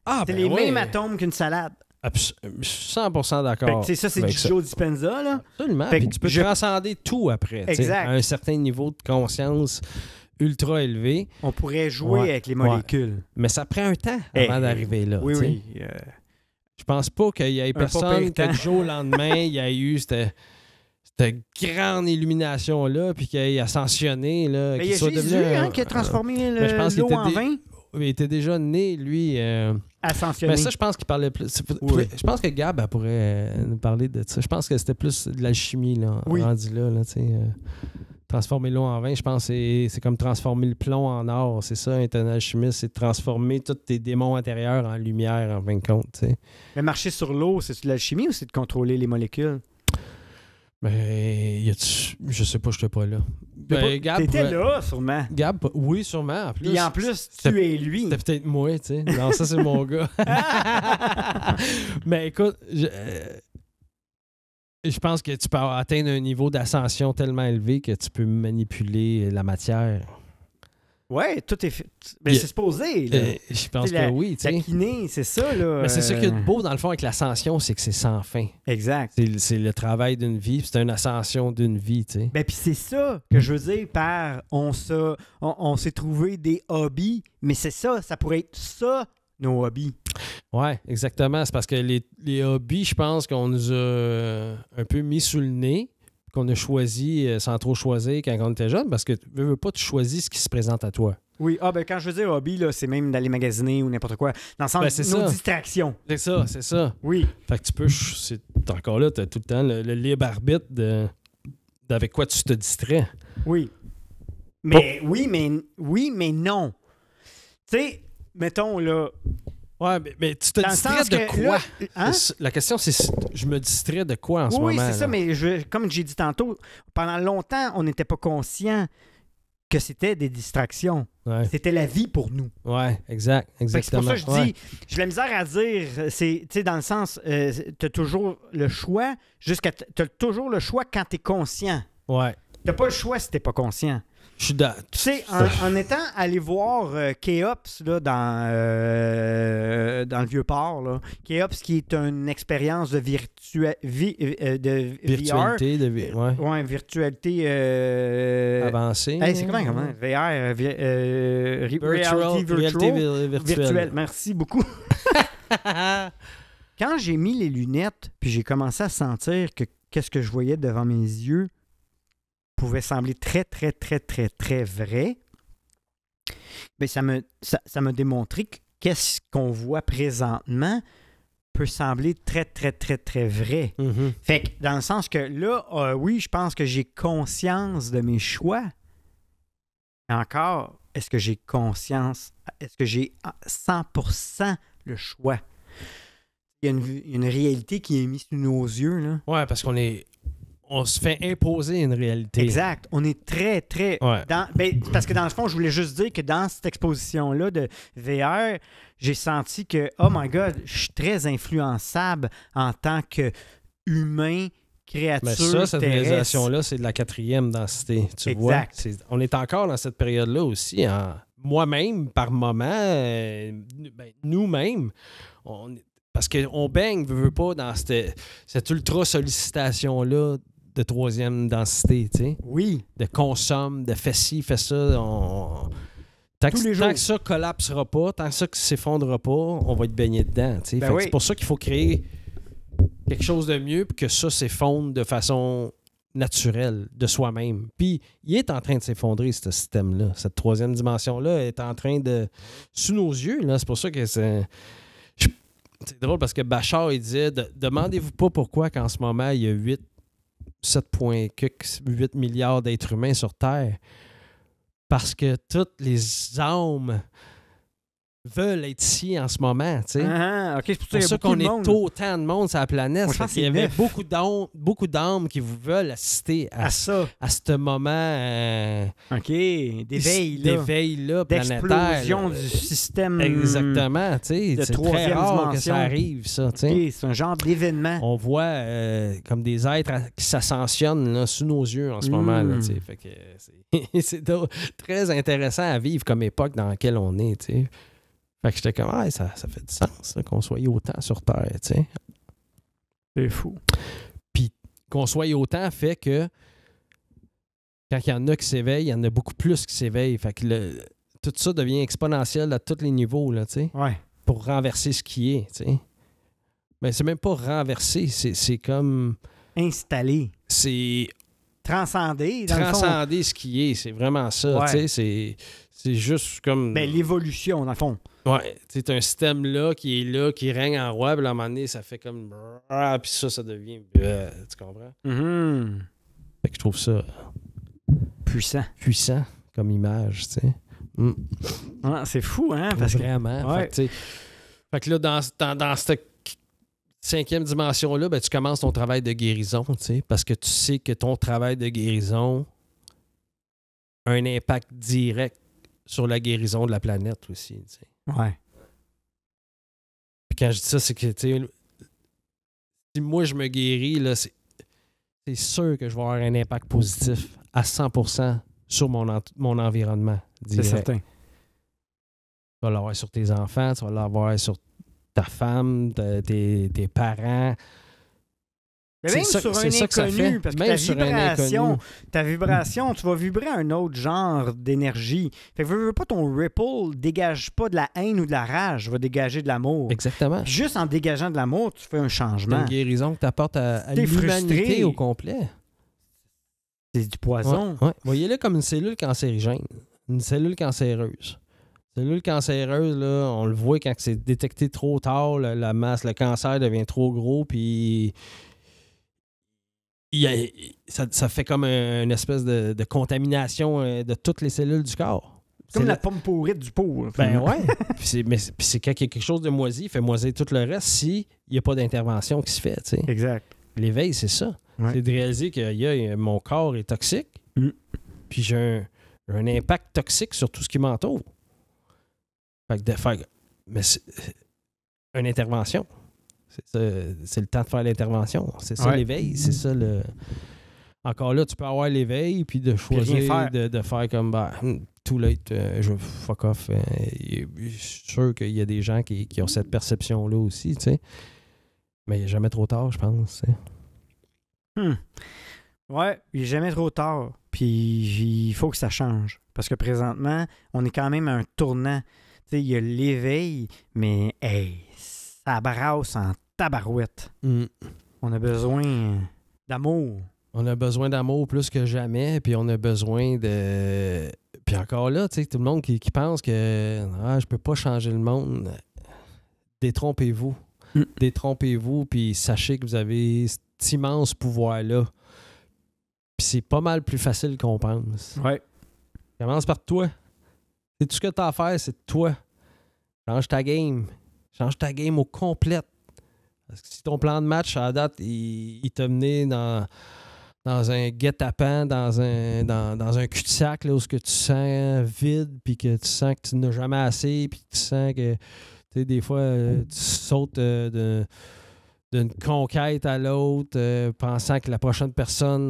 ah, c'est ben les mêmes atomes qu'une salade. 100% euh, d'accord. C'est ça, c'est ben, du Joe Dispenza. Là. Absolument. tu peux transcender tout après. Exact. À un certain niveau de conscience ultra élevé. On pourrait jouer avec les molécules. Mais ça prend un temps avant eh, d'arriver là. Oui, oui. Euh. Je pense pas qu'il y ait personne que du jour au lendemain, il y a eu cette, grande illumination-là, puis qu'il ait ascensionné. Là, ben, il y a Jésus devenu, hein, qui a transformé euh, le, ben, en vin. Il était déjà né, lui. Mais ça, je pense qu'il parlait Je pense que Gab pourrait euh, nous parler de ça. Je pense que c'était plus de l'alchimie, là, là, euh, transformer l'eau en vin, je pense c'est comme transformer le plomb en or. C'est ça, être un alchimiste, c'est transformer tous tes démons intérieurs en lumière, en fin de compte. Mais marcher sur l'eau, c'est de l'alchimie ou c'est de contrôler les molécules? Mais ben, y je sais pas, je suis pas là. Ben, t'étais là, sûrement. Gab, oui, sûrement. Et en plus, tu es lui. C'était peut-être moi, tu sais. Non, ça, c'est mon gars. Mais écoute, je, euh, je, pense que tu peux atteindre un niveau d'ascension tellement élevé que tu peux manipuler la matière. Ouais, tout est fait. Mais c'est supposé. Euh, je pense que oui. T'sais. La c'est ça. Là, Mais c'est ce ça qu'il y beau, dans le fond, avec l'ascension, c'est que c'est sans fin. Exact. C'est le travail d'une vie, c'est une ascension d'une vie. T'sais. Ben, puis c'est ça que je veux dire par on s'est on, s'est trouvé des hobbies. Mais c'est ça, ça pourrait être ça, nos hobbies. Ouais, exactement. C'est parce que les, les hobbies, je pense qu'on nous a euh, un peu mis sous le nez qu'on a choisi euh, sans trop choisir quand on était jeune, parce que tu veux, pas, tu choisis ce qui se présente à toi. Oui, ah ben quand je veux dire hobby, c'est même d'aller magasiner ou n'importe quoi. Dans le sens ben, nos ça. distractions. C'est ça, c'est ça. Oui. Fait que tu peux, c'est encore là, tu as tout le temps le, libre arbitre de, d'avec quoi tu te distrais. Oui. Mais oui, mais oui, mais non. Tu sais, mettons là, Ouais, mais, tu te distrais de quoi? Hein? La question, c'est je me distrais de quoi en ce moment? Oui, c'est ça, mais comme j'ai dit tantôt, pendant longtemps, on n'était pas conscient que c'était des distractions. C'était la vie pour nous. Oui, exact, exactement. C'est pour ça que je dis, j'ai la misère à dire, euh, c'est, dans le sens, euh, tu as toujours le choix, jusqu'à, tu as toujours le choix quand tu es conscient. Ouais. Tu pas le choix si tu pas conscient. Je Tu sais, en, étant allé voir euh, Keops là, dans, euh, le Vieux-Port, là, Keops qui est une expérience de, virtua... Euh, de virtualité, VR, de ouais. virtualité avancée. c'est comment, comment? VR, vi... virtual, Merci beaucoup. Quand j'ai mis les lunettes, puis j'ai commencé à sentir que qu'est-ce que je voyais devant mes yeux, pouvait sembler très, très, très, très, très vrai, mais ça me, ça, ça me démontrait qu'est-ce qu'on voit présentement peut sembler très, très, très, très vrai. Mm-hmm. Fait dans le sens que là, euh, oui, je pense que j'ai conscience de mes choix. encore, est-ce que j'ai conscience? Est-ce que j'ai 100% le choix? Il y a une, une réalité qui est mise sous nos yeux. Là. parce qu'on est on se fait imposer une réalité. Exact. On est très, très. Ben, parce que dans le fond, je voulais juste dire que dans cette exposition-là de VR, j'ai senti que, oh my God, je suis très influençable en tant qu'humain, humain ben, créature. Mais ça, cette réalisation-là, c'est de la quatrième densité. exact. on est encore dans cette période-là aussi. Moi-même, par moment, euh, ben, nous-mêmes, on parce qu'on baigne, veut, veut pas, dans cette, cette ultra-sollicitation-là de troisième densité, tu sais. Oui. De consomme, de fais ci, fais ça. On... Tant, que, les tant ça collapsera pas, tant que ça ne s'effondrera pas, on va être baigné dedans. Tu sais. Ben c'est pour ça qu'il faut créer quelque chose de mieux pour que ça s'effondre de façon naturelle, de soi-même. Puis, il est en train de s'effondrer, ce système-là. Cette troisième dimension-là est en train de... Sous nos yeux, là, c'est pour ça que c'est... C'est drôle parce que Bachar, il disait Demandez-vous pas pourquoi qu'en ce moment, il y a huit 7,8 milliards d'êtres humains sur Terre. Parce que toutes les âmes veulent être ici en ce moment. Tu sais. Ah, ah c'est pour ça qu'on est autant de monde sur la planète. Moi, il y avait beaucoup d'âmes, beaucoup d'âmes qui vous veulent assister à, ce moment. Euh, ok, d'éveil là, d'explosion du système. Exactement, tu sais, c'est très rare que ça arrive ça. Tu sais. c'est un genre d'événement. On voit euh, comme des êtres qui s'ascensionnent sous nos yeux en ce hmm. moment Tu sais. c'est très intéressant à vivre comme époque dans laquelle on est. Tu sais. Fait que j'étais comme, ah, ça, fait du sens qu'on soit autant sur Terre, tu sais. C'est fou. Puis qu'on soit autant fait que quand il y en a qui s'éveillent, il y en a beaucoup plus qui s'éveillent. Fait que le, tout ça devient exponentiel à tous les niveaux, là, tu sais. Pour renverser ce qui est, tu sais. Mais c'est même pas renverser, c'est comme. Installer. C'est. Transcender. Dans transcender ce qui est, c'est vraiment ça. Tu c'est juste comme. mais ben, l'évolution, dans le fond. Ouais, c'est un système là qui est là, qui règne en roi, puis à un moment donné, ça fait comme. Puis ça, ça devient. tu comprends? Mm-hmm. Fait que je trouve ça. Puissant. Puissant comme image, tu sais. Mm. c'est fou, hein? Vraiment. Fait, que, là, dans, cette cinquième dimension-là, ben, tu commences ton travail de guérison, tu sais, parce que tu sais que ton travail de guérison a un impact direct sur la guérison de la planète aussi, tu sais. Ouais. quand je dis ça, c'est que, si moi je me guéris, là, c'est sûr que je vais avoir un impact positif à 100% sur mon, mon environnement. C'est certain. Tu vas l'avoir sur tes enfants, tu vas l'avoir sur ta femme, tes, tes parents, même sur un inconnu, parce que ta vibration, tu vas vibrer un autre genre d'énergie. Fait que veux, pas ton ripple dégage pas de la haine ou de la rage, va dégager de l'amour. Exactement. juste en dégageant de l'amour, tu fais un changement. une guérison que tu à, l'humanité au complet. C'est du poison. Voyez-le comme une cellule cancérigène, une cellule cancéreuse. Cellule cancéreuse, là, on le voit quand c'est détecté trop tard, la, la masse, le cancer devient trop gros, puis ça, fait comme une espèce de, contamination euh, de toutes les cellules du corps. Comme la, pomme pourrite du pot. Hein, ben ouais. c'est, quand il y a quelque chose de moisi, il fait moisir tout le reste s'il n'y a pas d'intervention qui se fait. Exact. L'éveil, c'est ça. C'est de réaliser que mon corps est toxique, mm. puis j'ai un, impact toxique sur tout ce qui m'entoure. Fait que de faire. Mais euh, une intervention. C'est le temps de faire l'intervention. C'est ça l'éveil. C'est ça le. Encore là, tu peux avoir l'éveil puis de choisir De, faire comme tout bah, hmm, tout late, euh, je fuck off. Euh, je suis sûr qu'il y a des gens qui, ont cette perception-là aussi, tu sais. Mais il n'est jamais trop tard, je pense. Oui, hmm. Ouais, il n'est jamais trop tard. Puis il faut que ça change. Parce que présentement, on est quand même à un tournant. il y a l'éveil, mais ça brasse en tabarouette. Hmm. On a besoin d'amour. On a besoin d'amour plus que jamais, puis on a besoin de. Puis encore là, tu sais, tout le monde qui, pense que je ah, je peux pas changer le monde, détrompez-vous. Hmm. Détrompez-vous, puis sachez que vous avez cet immense pouvoir-là. Puis c'est pas mal plus facile qu'on pense. Ouais. Commence par toi. C'est tout ce que tu as à faire, c'est toi. Change ta game. Change ta game au complet si ton plan de match à la date, il, t'a mené dans, dans un guet-apens, dans un, dans, un cul-de-sac, là, où ce que tu sens vide, puis que tu sens que tu n'as jamais assez, puis tu sens que, des fois, euh, tu sautes euh, d'une conquête à l'autre, euh, pensant que la prochaine personne,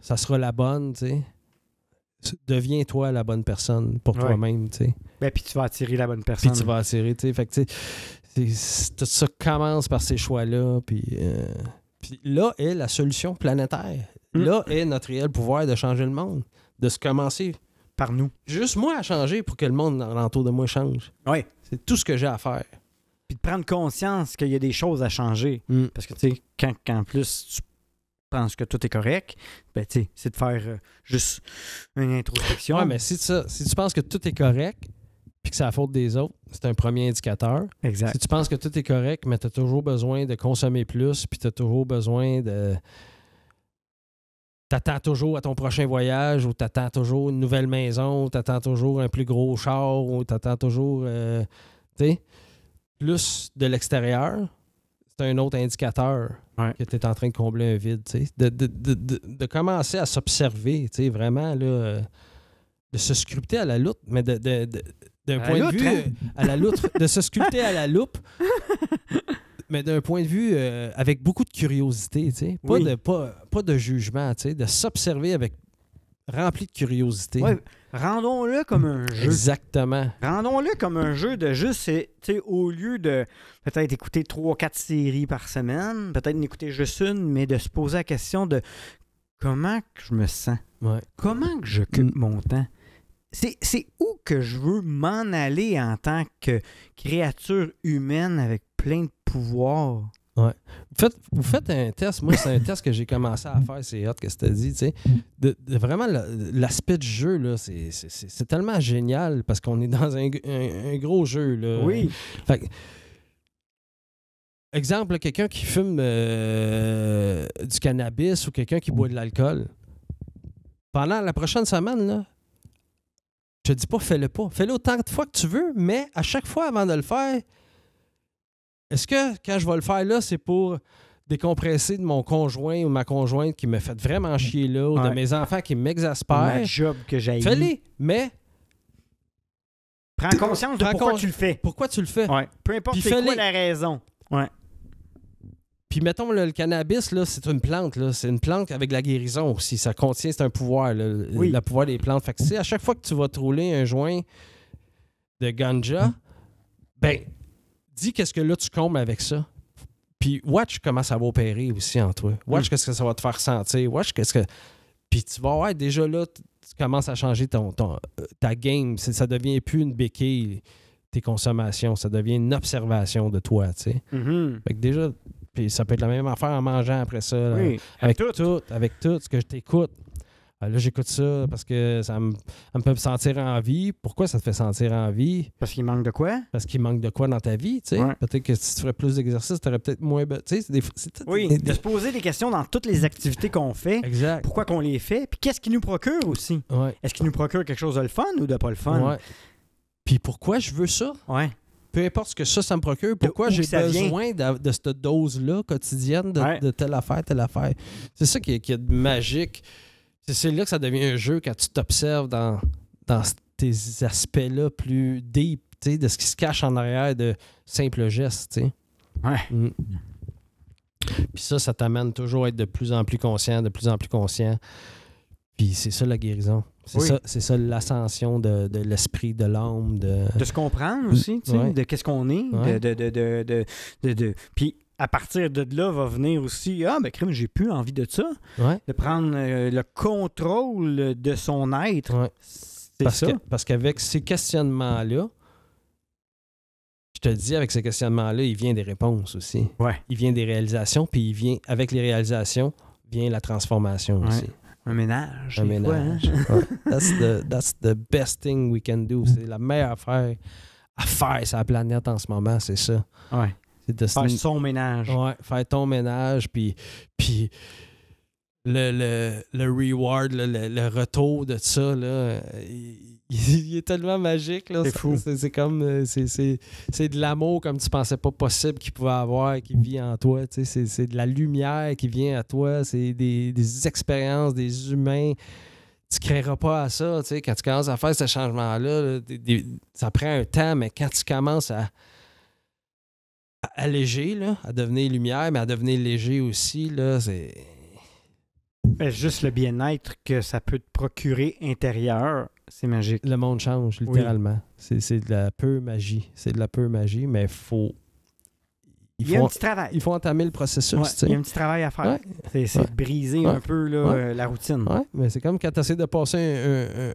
ça sera la bonne, tu sais deviens toi la bonne personne pour toi-même, tu Ben, puis tu vas attirer la bonne personne. Puis tu vas attirer, tu sais, tout ça commence par ces choix-là. Puis, euh, là est la solution planétaire. Mm. Là est notre réel pouvoir de changer le monde, de se commencer. Par nous. Juste moi à changer pour que le monde autour de moi change. Oui. C'est tout ce que j'ai à faire. Puis de prendre conscience qu'il y a des choses à changer. Mm. Parce que, tu sais, quand, en plus tu penses que tout est correct, ben tu c'est de faire euh, juste une introspection. Ouais, mais si, si tu penses que tout est correct, puis que c'est la faute des autres, c'est un premier indicateur. Exact. Si tu penses que tout est correct, mais tu as toujours besoin de consommer plus, puis tu as toujours besoin de. Tu attends toujours à ton prochain voyage, ou tu attends toujours une nouvelle maison, ou tu attends toujours un plus gros char, ou tu attends toujours. Euh, tu sais? plus de l'extérieur, c'est un autre indicateur que tu es en train de combler un vide. De, de, de, commencer à s'observer, vraiment, là, euh, de se scrupter à la lutte, mais de, d'un point de vue hein? euh, à la de se sculpter à la loupe, mais d'un point de vue euh, avec beaucoup de curiosité, pas, de, pas, de jugement, tu de s'observer avec rempli de curiosité. rendons-le comme un jeu. Exactement. Rendons-le comme un jeu de juste, au lieu de peut-être écouter ou quatre séries par semaine, peut-être n'écouter juste une, mais de se poser la question de comment que je me sens. Comment que je mm. mon temps? c'est où que je veux m'en aller en tant que créature humaine avec plein de pouvoirs? Ouais. Vous faites, vous faites un test. Moi, c'est un test que j'ai commencé à faire. C'est hot que tu dit. Tu sais. de, vraiment, l'aspect du jeu, c'est tellement génial parce qu'on est dans un, un, gros jeu. Là. Oui. exemple, quelqu'un qui fume euh, du cannabis ou quelqu'un qui boit de l'alcool. Pendant la prochaine semaine, là, je te dis pas fais-le pas. Fais-le autant de fois que tu veux, mais à chaque fois avant de le faire, est-ce que quand je vais le faire là, c'est pour décompresser de mon conjoint ou ma conjointe qui me fait vraiment mm. chier là, ou de mes enfants qui m'exaspèrent? Un job que j'ai. fais le mais Prends conscience de pourquoi tu le fais. Pourquoi tu le fais. Peu importe c'est quoi la raison. Ouais. Puis mettons, le cannabis, là, c'est une plante. Là. C'est une plante avec la guérison aussi. Ça contient, c'est un pouvoir, le pouvoir des plantes. Fait que, à chaque fois que tu vas te rouler un joint de ganja, ben, dis qu'est-ce que là tu combles avec ça. Puis watch comment ça va opérer aussi en toi. Watch mm. qu'est-ce que ça va te faire sentir. Watch qu'est-ce que. Puis tu vas, ouais, déjà là, tu commences à changer ton, euh, ta game. Ça devient plus une béquille, tes consommations. Ça devient une observation de toi, tu sais. Mm-hmm. Fait que déjà puis ça peut être la même affaire en mangeant après ça. oui, avec tout. avec tout ce que je t'écoute. Ah, là, j'écoute ça parce que ça me, peut me, sentir en vie. Pourquoi ça te fait sentir en vie? Parce qu'il manque de quoi? Parce qu'il manque de quoi dans ta vie, tu sais. Peut-être que si tu ferais plus d'exercices, tu aurais peut-être moins... Tu sais, des, oui, de se poser des questions dans toutes les activités qu'on fait. Exact. Pourquoi qu'on les fait, puis qu'est-ce qui nous procure aussi. Est-ce qu'il nous procure quelque chose de le fun ou de pas le fun? Ouais. Puis pourquoi je veux ça? Ouais peu importe ce que ça, ça me procure, pourquoi j'ai besoin de, cette dose-là quotidienne de, telle affaire, telle affaire. C'est ça qui est, magique. C'est là que ça devient un jeu quand tu t'observes dans, dans tes aspects-là plus deep, de ce qui se cache en arrière de simples gestes. Ouais. Mm. Puis ça, ça t'amène toujours à être de plus en plus conscient, de plus en plus conscient. Puis c'est ça la guérison. C'est ça, l'ascension de, l'esprit, de l'âme. De, de... se comprendre aussi, de qu'est-ce qu'on est. De, Puis à partir de là va venir aussi Ah, ben crime, j'ai plus envie de ça. De prendre euh, le contrôle de son être. C'est parce ça. parce qu'avec ces questionnements-là, je te dis, avec ces questionnements-là, il vient des réponses aussi. Il vient des réalisations, puis il vient, avec les réalisations, vient la transformation aussi. Un ménage. Un hein? ménage. that's, the, best thing we can do. C'est la meilleure affaire à faire sur la planète en ce moment, c'est ça. Ouais. faire son ménage. Ouais, faire ton ménage, puis. puis le, le, le reward, le, retour de ça, là, il, il, est tellement magique. C'est fou. C'est, comme. Euh, c'est, de l'amour comme tu pensais pas possible qu'il pouvait avoir qui vit en toi. c'est, de la lumière qui vient à toi. C'est des, des, expériences, des humains. Tu ne créeras pas à ça. quand tu commences à faire ce changement-là, ça prend un temps, mais quand tu commences à, alléger, là, à devenir lumière, mais à devenir léger aussi, là, c'est. Juste le bien-être que ça peut te procurer intérieur c'est magique. Le monde change, littéralement. C'est de la peu magie. C'est de la peu magie, mais il faut. Il y a un petit travail. Il faut entamer le processus. il y a un petit travail à faire. C'est briser un peu euh, la routine. mais c'est comme quand tu essaies de passer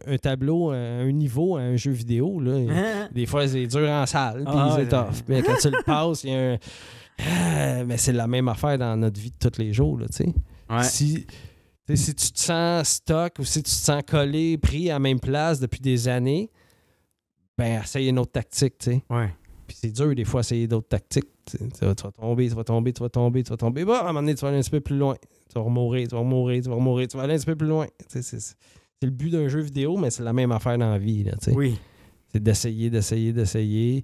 un, tableau, euh, un niveau à un jeu vidéo. Là, Des fois, c'est dur en salle, puis ah, Mais quand tu le passes, il y a un. Ah, mais c'est la même affaire dans notre vie de tous les jours. Là, si si tu te sens stock ou si tu te sens collé, pris à la même place depuis des années, ben essaye une autre tactique, tu sais. Ouais. Puis c'est dur des fois essayer d'autres tactiques. Tu vas, tomber, tu vas tomber, tu vas tomber, tu vas tomber. Bah, à un moment donné, tu vas aller un petit peu plus loin. Tu vas remourir, tu vas remourir, tu vas remourir, tu vas aller un petit peu plus loin. C'est le but d'un jeu vidéo, mais c'est la même affaire dans la vie. Là, sais oui. C'est d'essayer, d'essayer, d'essayer.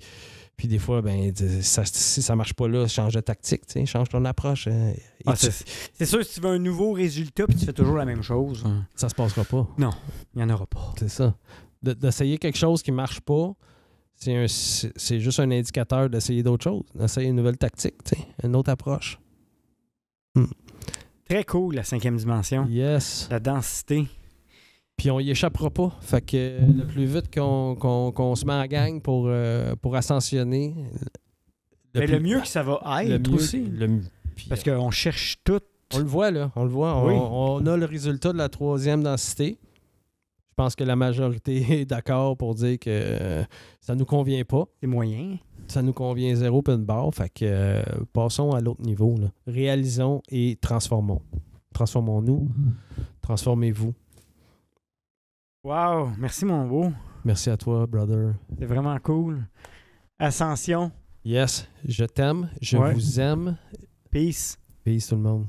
Puis des fois, ben, ça, si ça marche pas là, change de tactique, change ton approche. Euh, ah, c'est sûr, si tu veux un nouveau résultat puis tu fais toujours la même chose, ça se passera pas. Non, il n'y en aura pas. C'est ça. D'essayer quelque chose qui ne marche pas, c'est juste un indicateur d'essayer d'autres choses, d'essayer une nouvelle tactique, une autre approche. Hmm. Très cool, la cinquième dimension. Yes. La densité. Puis on y échappera pas. Fait que le plus vite qu'on se met en gang pour, euh, pour ascensionner. Mais le mieux que ça va être le mieux, aussi. Parce qu'on euh, cherche tout. On le voit, là. On le voit. On, a le résultat de la troisième densité. Je pense que la majorité est d'accord pour dire que euh, ça nous convient pas. C'est moyen. Ça nous convient zéro puis une barre. Fait que passons à l'autre niveau. Là. Réalisons et transformons. Transformons-nous. Mhm. Transformez-vous. Wow, merci mon beau. Merci à toi, brother. C'est vraiment cool. Ascension. Yes, je t'aime, je vous aime. Peace. Peace tout le monde.